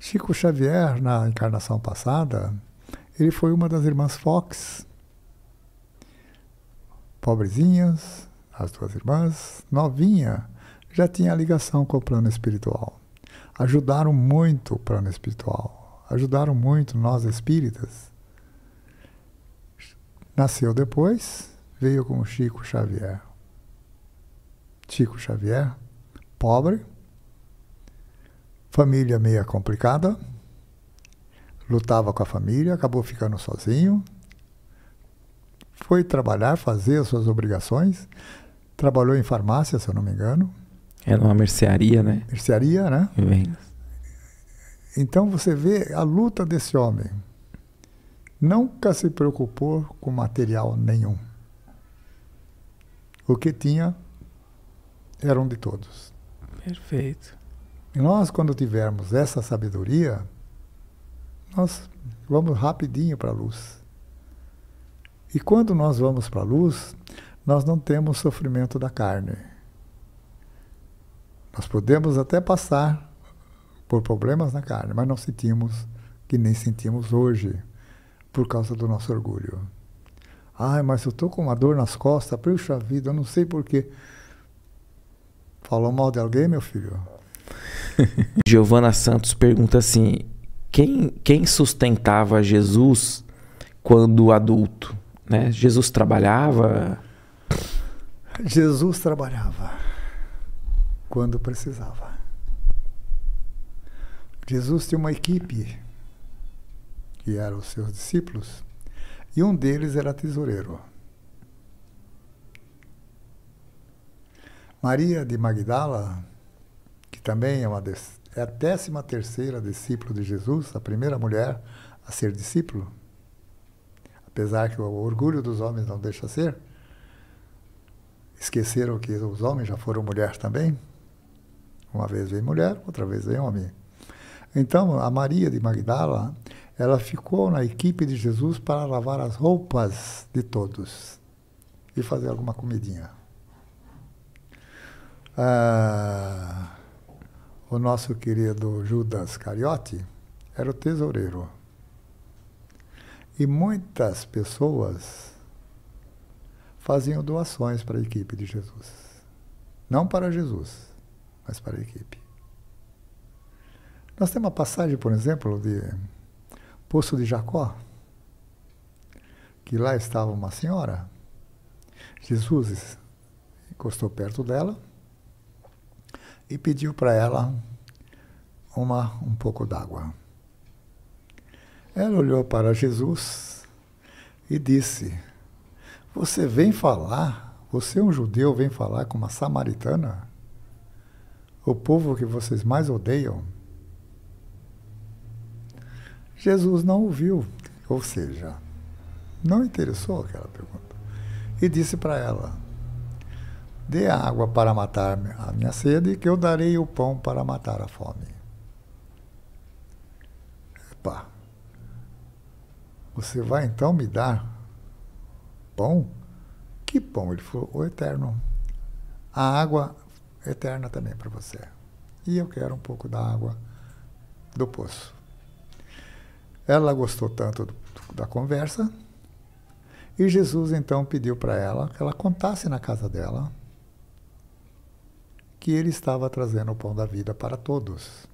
Chico Xavier, na encarnação passada, ele foi uma das irmãs Fox. Pobrezinhas, as duas irmãs, novinha, já tinha ligação com o plano espiritual. Ajudaram muito o plano espiritual, ajudaram muito nós espíritas. Nasceu depois, veio com Chico Xavier. Chico Xavier, pobre, família meia complicada, lutava com a família, acabou ficando sozinho, foi trabalhar, fazer as suas obrigações, trabalhou em farmácia, se eu não me engano. Era é uma mercearia, né? Mercearia, né? Bem. Então você vê a luta desse homem. Nunca se preocupou com material nenhum. O que tinha era um de todos. Perfeito. E nós, quando tivermos essa sabedoria, nós vamos rapidinho para a luz. E quando nós vamos para a luz, nós não temos sofrimento da carne. Nós podemos até passar por problemas na carne, mas não sentimos que nem sentimos hoje por causa do nosso orgulho. Ai, mas eu estou com uma dor nas costas, puxa vida, eu não sei porquê. Falou mal de alguém, meu filho? Giovana Santos pergunta assim: quem, quem sustentava Jesus quando adulto? Né? Jesus trabalhava? Jesus trabalhava quando precisava. Jesus tinha uma equipe que eram os seus discípulos e um deles era tesoureiro. Maria de Magdala, que também é, uma, é a décima terceira discípula de Jesus, a primeira mulher a ser discípulo, apesar que o orgulho dos homens não deixa ser, esqueceram que os homens já foram mulheres também. Uma vez vem mulher, outra vez vem homem. Então, a Maria de Magdala ela ficou na equipe de Jesus para lavar as roupas de todos e fazer alguma comidinha. Ah, o nosso querido Judas Cariote era o tesoureiro. E muitas pessoas faziam doações para a equipe de Jesus. Não para Jesus, mas para a equipe. Nós temos uma passagem, por exemplo, de Poço de Jacó, que lá estava uma senhora. Jesus encostou perto dela e pediu para ela uma, um pouco d'água. Ela olhou para Jesus e disse: Você vem falar, você é um judeu, vem falar com uma samaritana? O povo que vocês mais odeiam? Jesus não ouviu, ou seja, não interessou aquela pergunta. E disse para ela: Dê água para matar a minha sede, que eu darei o pão para matar a fome. Epa! Você vai então me dar pão? Que pão? Ele falou: O eterno. A água eterna também para você. E eu quero um pouco da água do poço. Ela gostou tanto do, da conversa e Jesus então pediu para ela que ela contasse na casa dela que ele estava trazendo o pão da vida para todos.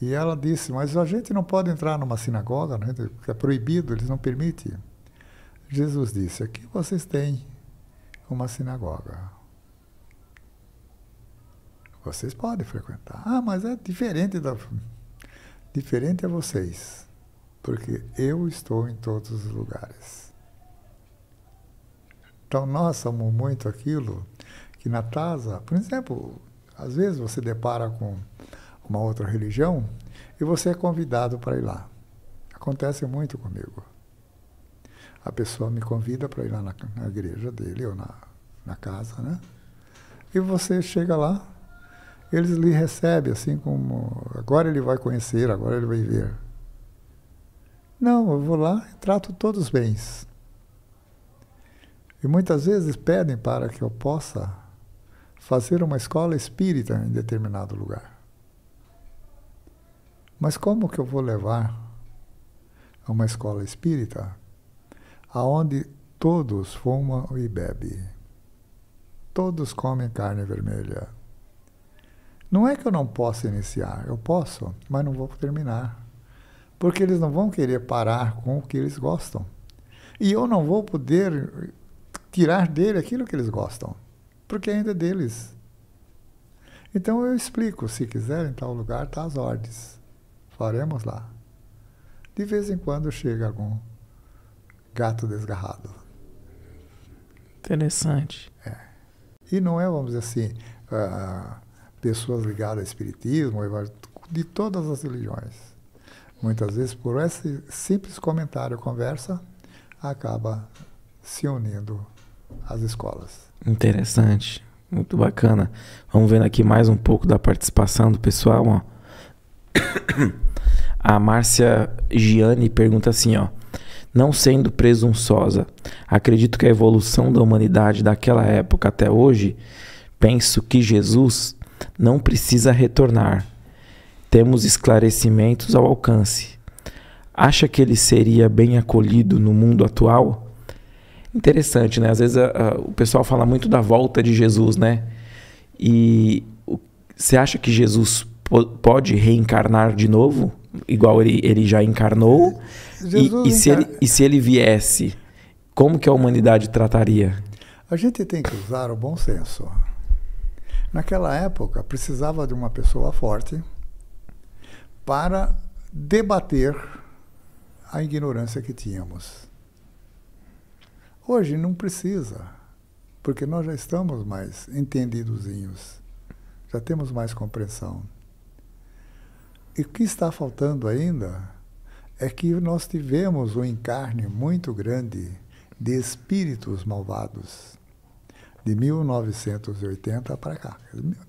E ela disse: Mas a gente não pode entrar numa sinagoga, né? é proibido, eles não permitem. Jesus disse: Aqui vocês têm uma sinagoga. Vocês podem frequentar. Ah, mas é diferente da. Diferente a vocês, porque eu estou em todos os lugares. Então nós somos muito aquilo que na casa, por exemplo, às vezes você depara com uma outra religião e você é convidado para ir lá. Acontece muito comigo. A pessoa me convida para ir lá na, na igreja dele ou na, na casa, né? E você chega lá, eles lhe recebem assim como agora ele vai conhecer, agora ele vai ver. Não, eu vou lá e trato todos os bens. E muitas vezes pedem para que eu possa fazer uma escola espírita em determinado lugar. Mas como que eu vou levar a uma escola espírita aonde todos fumam e bebem? Todos comem carne vermelha, não é que eu não possa iniciar, eu posso, mas não vou terminar. Porque eles não vão querer parar com o que eles gostam. E eu não vou poder tirar dele aquilo que eles gostam, porque ainda é deles. Então eu explico, se quiserem tal lugar, tá as ordens. Faremos lá. De vez em quando chega algum gato desgarrado. Interessante. É. E não é, vamos dizer assim, uh, pessoas ligadas ao espiritismo, de todas as religiões. Muitas vezes, por esse simples comentário, conversa, acaba se unindo às escolas. Interessante, muito bacana. Vamos vendo aqui mais um pouco da participação do pessoal. Ó. A Márcia Gianni pergunta assim, ó. Não sendo presunçosa, acredito que a evolução da humanidade daquela época até hoje, penso que Jesus não precisa retornar. Temos esclarecimentos ao alcance. Acha que ele seria bem acolhido no mundo atual? Interessante, né? Às vezes a, a, o pessoal fala muito da volta de Jesus, né? E você acha que Jesus po pode reencarnar de novo? Igual ele, ele já encarnou? E, e, se ele, e se ele viesse, como que a humanidade trataria? A gente tem que usar o bom senso. Naquela época, precisava de uma pessoa forte para debater a ignorância que tínhamos. Hoje não precisa, porque nós já estamos mais entendidozinhos, já temos mais compreensão. E o que está faltando ainda é que nós tivemos um encarne muito grande de espíritos malvados de 1980 para cá.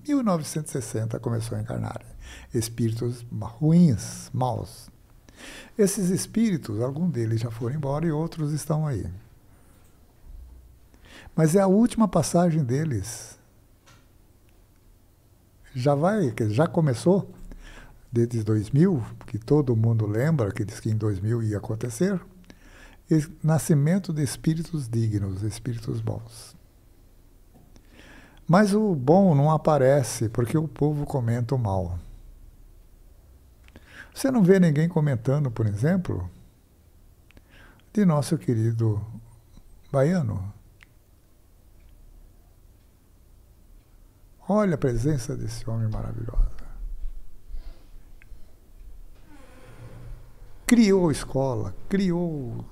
1960 começou a encarnar né? espíritos ruins, maus. Esses espíritos, alguns deles já foram embora e outros estão aí. Mas é a última passagem deles. Já vai, já começou desde 2000, que todo mundo lembra que diz que em 2000 ia acontecer, nascimento de espíritos dignos, espíritos bons. Mas o bom não aparece porque o povo comenta o mal. Você não vê ninguém comentando, por exemplo, de nosso querido baiano. Olha a presença desse homem maravilhoso. Criou escola, criou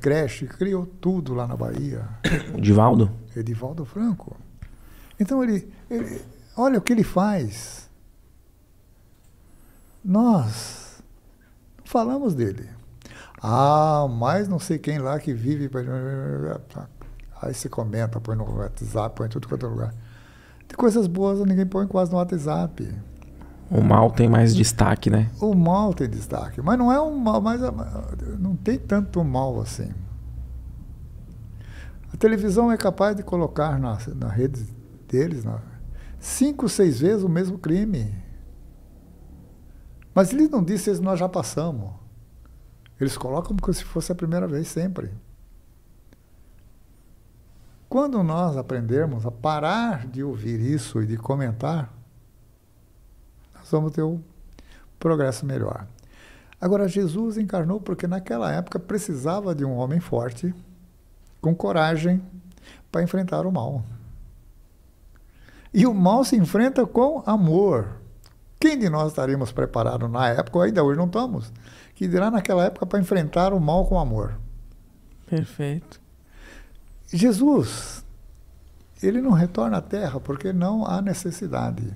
creche, criou tudo lá na Bahia. Edivaldo? Edivaldo Franco. Então ele, ele olha o que ele faz. Nós não falamos dele. Ah, mais não sei quem lá que vive. Aí se comenta, põe no WhatsApp, põe em tudo quanto é lugar. Tem coisas boas ninguém põe quase no WhatsApp. O mal tem mais destaque, né? O mal tem destaque, mas não é um mal, mas ah, não tem tanto mal assim. A televisão é capaz de colocar na, na rede deles. Né? Cinco, seis vezes o mesmo crime. Mas ele não dizem nós já passamos. Eles colocam como se fosse a primeira vez sempre. Quando nós aprendermos a parar de ouvir isso e de comentar, nós vamos ter um progresso melhor. Agora, Jesus encarnou porque naquela época precisava de um homem forte, com coragem, para enfrentar o mal. E o mal se enfrenta com amor. Quem de nós estaríamos preparados na época, ou ainda hoje não estamos, que dirá naquela época para enfrentar o mal com amor? Perfeito. Jesus, ele não retorna à terra porque não há necessidade.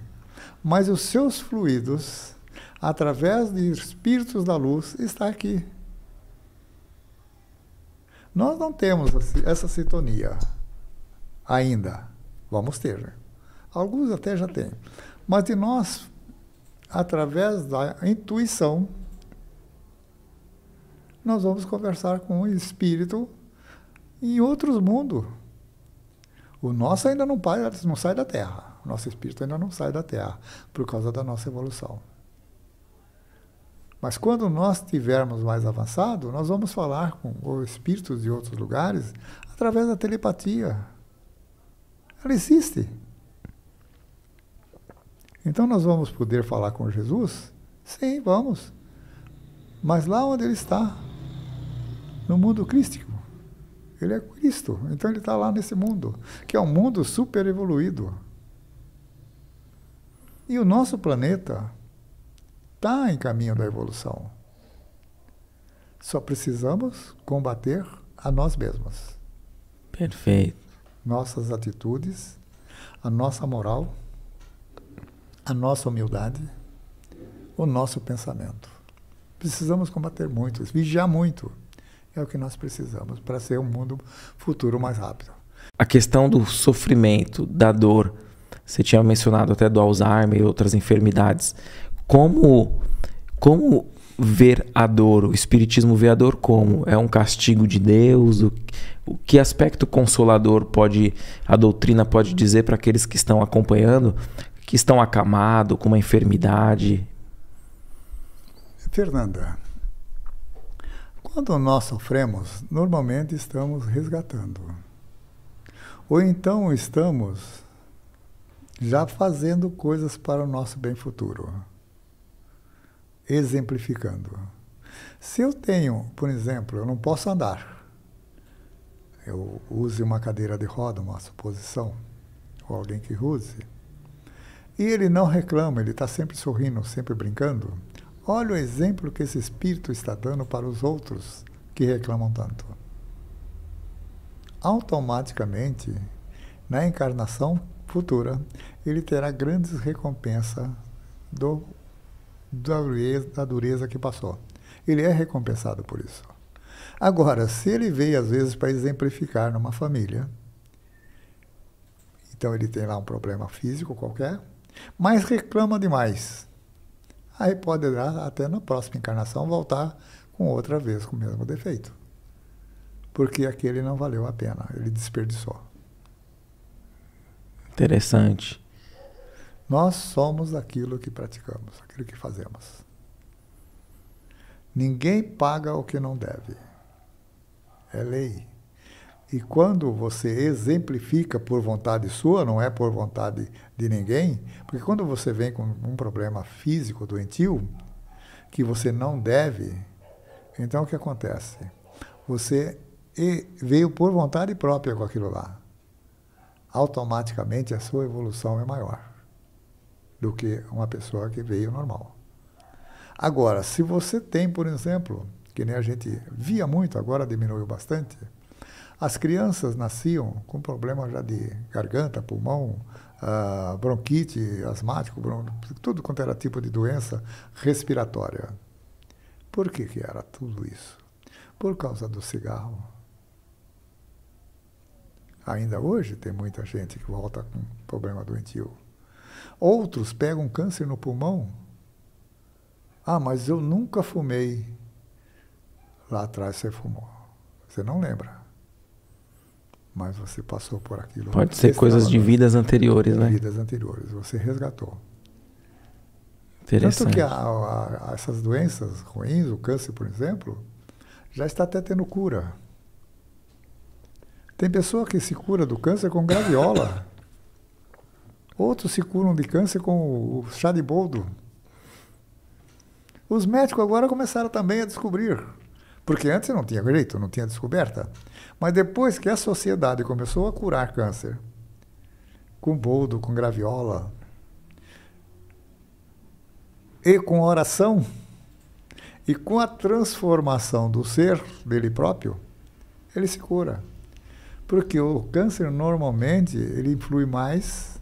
Mas os seus fluidos, através de espíritos da luz, está aqui. Nós não temos essa sintonia ainda. Vamos ter. Alguns até já têm. Mas de nós, através da intuição, nós vamos conversar com o espírito em outros mundos. O nosso ainda não, para, não sai da Terra. O nosso espírito ainda não sai da Terra por causa da nossa evolução. Mas quando nós tivermos mais avançado, nós vamos falar com espíritos de outros lugares através da telepatia. Ela existe. Então nós vamos poder falar com Jesus? Sim, vamos. Mas lá onde ele está, no mundo crístico. Ele é Cristo, então ele está lá nesse mundo, que é um mundo super evoluído. E o nosso planeta está em caminho da evolução. Só precisamos combater a nós mesmos. Perfeito. Nossas atitudes, a nossa moral, a nossa humildade, o nosso pensamento. Precisamos combater muito, vigiar muito. É o que nós precisamos para ser um mundo futuro mais rápido. A questão do sofrimento, da dor, você tinha mencionado até do Alzheimer e outras enfermidades. Como, como ver a dor? O Espiritismo vê a dor como? É um castigo de Deus? O, o que aspecto consolador pode a doutrina pode dizer para aqueles que estão acompanhando que estão acamados com uma enfermidade? Fernanda, quando nós sofremos, normalmente estamos resgatando. Ou então estamos já fazendo coisas para o nosso bem futuro. Exemplificando. Se eu tenho, por exemplo, eu não posso andar, eu use uma cadeira de roda, uma suposição, ou alguém que use, e ele não reclama, ele está sempre sorrindo, sempre brincando. Olha o exemplo que esse espírito está dando para os outros que reclamam tanto. Automaticamente, na encarnação futura, ele terá grandes recompensas do, da, dureza, da dureza que passou. Ele é recompensado por isso. Agora, se ele veio às vezes para exemplificar numa família, então ele tem lá um problema físico qualquer, mas reclama demais. Aí pode dar até na próxima encarnação voltar com outra vez com o mesmo defeito. Porque aquele não valeu a pena, ele desperdiçou. Interessante. Nós somos aquilo que praticamos, aquilo que fazemos. Ninguém paga o que não deve. É lei. E quando você exemplifica por vontade sua, não é por vontade de ninguém, porque quando você vem com um problema físico doentio, que você não deve, então o que acontece? Você veio por vontade própria com aquilo lá. Automaticamente a sua evolução é maior do que uma pessoa que veio normal. Agora, se você tem, por exemplo, que nem a gente via muito, agora diminuiu bastante as crianças nasciam com problema já de garganta, pulmão, ah, bronquite, asmático, bron... tudo quanto era tipo de doença respiratória. Por que, que era tudo isso? Por causa do cigarro. Ainda hoje tem muita gente que volta com problema doentio. Outros pegam câncer no pulmão. Ah, mas eu nunca fumei. Lá atrás você fumou. Você não lembra mas você passou por aquilo. Né? Pode ser coisas é de vidas anteriores, de né? Vidas anteriores, você resgatou. Tanto que a, a, a essas doenças ruins, o câncer, por exemplo, já está até tendo cura. Tem pessoa que se cura do câncer com graviola. Outros se curam de câncer com o chá de boldo. Os médicos agora começaram também a descobrir porque antes não tinha jeito, não tinha descoberta. Mas depois que a sociedade começou a curar câncer, com boldo, com graviola, e com oração, e com a transformação do ser dele próprio, ele se cura. Porque o câncer normalmente ele influi mais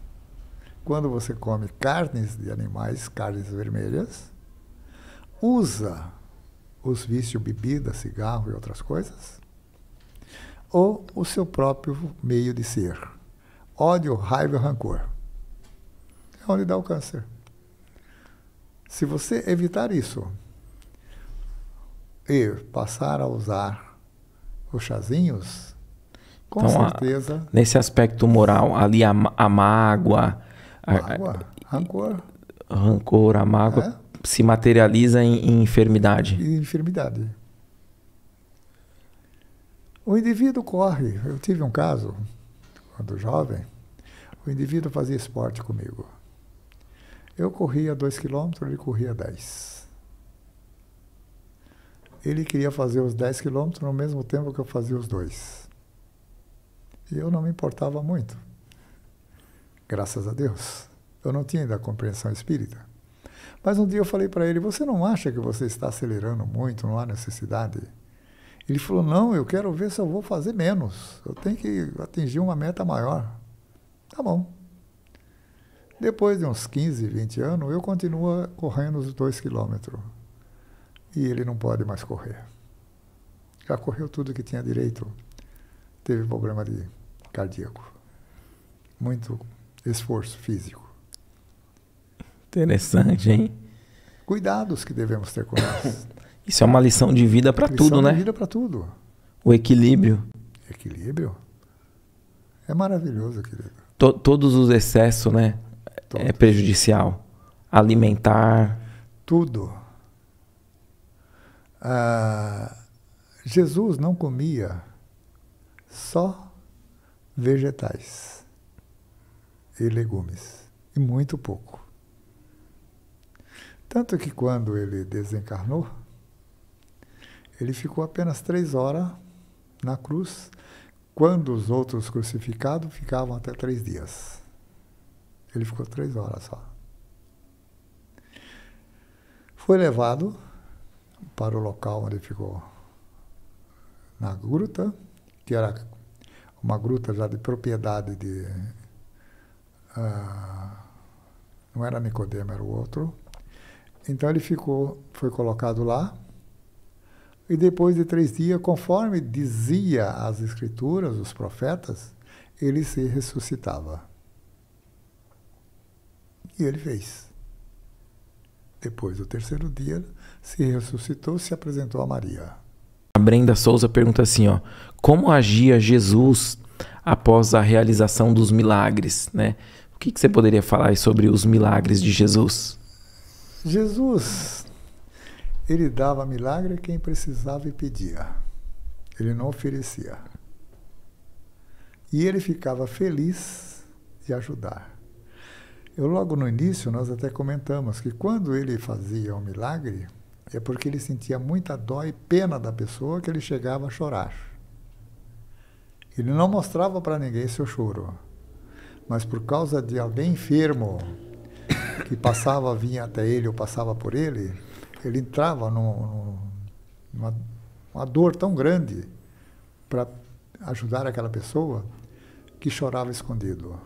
quando você come carnes de animais, carnes vermelhas, usa os vícios, bebida, cigarro e outras coisas, ou o seu próprio meio de ser. Ódio, raiva e rancor. É onde dá o câncer. Se você evitar isso e passar a usar os chazinhos, com então, certeza. A, nesse aspecto moral, ali a, a mágoa. A, rancor. Rancor, a mágoa. É? se materializa em, em enfermidade. Em enfermidade. O indivíduo corre. Eu tive um caso, quando jovem, o indivíduo fazia esporte comigo. Eu corria 2 km, ele corria 10. Ele queria fazer os 10 km no mesmo tempo que eu fazia os dois. E eu não me importava muito. Graças a Deus. Eu não tinha ainda a compreensão espírita. Mas um dia eu falei para ele: Você não acha que você está acelerando muito? Não há necessidade? Ele falou: Não, eu quero ver se eu vou fazer menos. Eu tenho que atingir uma meta maior. Tá bom. Depois de uns 15, 20 anos, eu continuo correndo os dois quilômetros. E ele não pode mais correr. Já correu tudo que tinha direito. Teve problema de cardíaco. Muito esforço físico. Interessante, hein? Cuidados que devemos ter com nós. Isso é uma lição de vida para tudo, né? Lição de vida para tudo. O equilíbrio. Equilíbrio. É maravilhoso, querido. To todos os excessos, né? É todos. É prejudicial. Alimentar. Tudo. Ah, Jesus não comia só vegetais e legumes. E muito pouco. Tanto que quando ele desencarnou, ele ficou apenas três horas na cruz, quando os outros crucificados ficavam até três dias. Ele ficou três horas só. Foi levado para o local onde ficou na gruta, que era uma gruta já de propriedade de. Uh, não era Nicodemo, era o outro. Então ele ficou, foi colocado lá. E depois de três dias, conforme dizia as escrituras, os profetas, ele se ressuscitava. E ele fez. Depois do terceiro dia, se ressuscitou, se apresentou a Maria. A Brenda Souza pergunta assim, ó: Como agia Jesus após a realização dos milagres, né? O que, que você poderia falar sobre os milagres de Jesus? Jesus, ele dava milagre a quem precisava e pedia. Ele não oferecia. E ele ficava feliz de ajudar. Eu logo no início nós até comentamos que quando ele fazia um milagre, é porque ele sentia muita dó e pena da pessoa que ele chegava a chorar. Ele não mostrava para ninguém seu choro, mas por causa de alguém enfermo, que passava, vinha até ele ou passava por ele, ele entrava num, numa uma dor tão grande para ajudar aquela pessoa que chorava escondido.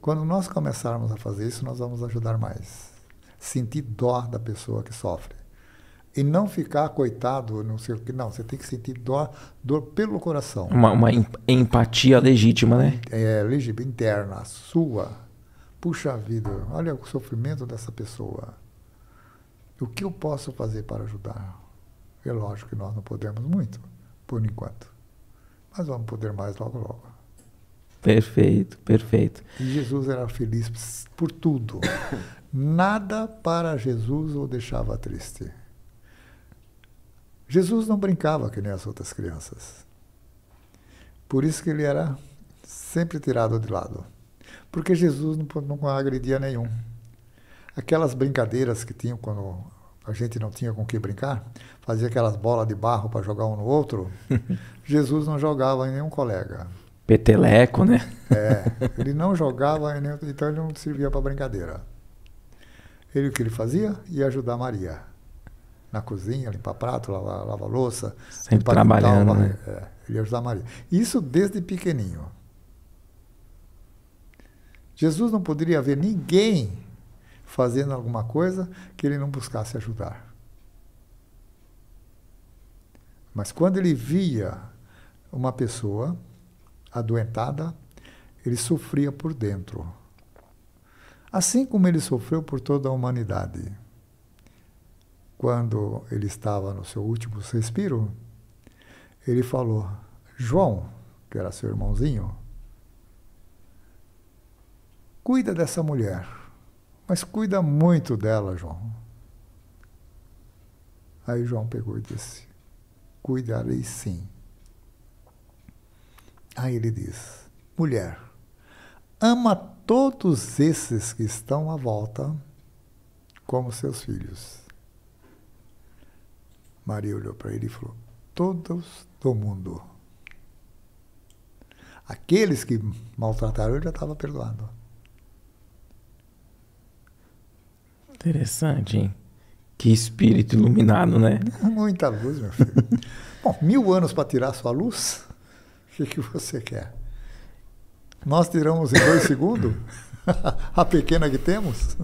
Quando nós começarmos a fazer isso, nós vamos ajudar mais. Sentir dó da pessoa que sofre. E não ficar coitado, não sei o que. Não, você tem que sentir dor, dor pelo coração. Uma, uma empatia legítima, né? É, legítima, interna, sua. Puxa vida, olha o sofrimento dessa pessoa. O que eu posso fazer para ajudar? É lógico que nós não podemos muito, por enquanto. Mas vamos poder mais logo, logo. Perfeito, perfeito. E Jesus era feliz por tudo. Nada para Jesus o deixava triste. Jesus não brincava que nem as outras crianças. Por isso que ele era sempre tirado de lado. Porque Jesus não, não agredia nenhum. Aquelas brincadeiras que tinham quando a gente não tinha com que brincar, fazia aquelas bolas de barro para jogar um no outro, Jesus não jogava em nenhum colega. Peteleco, né? É, ele não jogava, em nenhum, então ele não servia para brincadeira. Ele o que ele fazia? Ia ajudar Maria na cozinha, limpar prato, lavar, lavar louça. Sempre limpar trabalhando, quintal, né? É, ele ia ajudar Maria. Isso desde pequenininho. Jesus não poderia ver ninguém fazendo alguma coisa que ele não buscasse ajudar. Mas quando ele via uma pessoa adoentada, ele sofria por dentro. Assim como ele sofreu por toda a humanidade. Quando ele estava no seu último respiro, ele falou: João, que era seu irmãozinho, Cuida dessa mulher, mas cuida muito dela, João. Aí João pegou e disse: Cuidarei sim. Aí ele diz: Mulher, ama todos esses que estão à volta como seus filhos. Maria olhou para ele e falou: Todos do mundo. Aqueles que maltrataram, eu já estava perdoado. Interessante, hein? Que espírito iluminado, né? É muita luz, meu filho. Bom, mil anos para tirar sua luz? O que, que você quer? Nós tiramos em dois segundos a pequena que temos?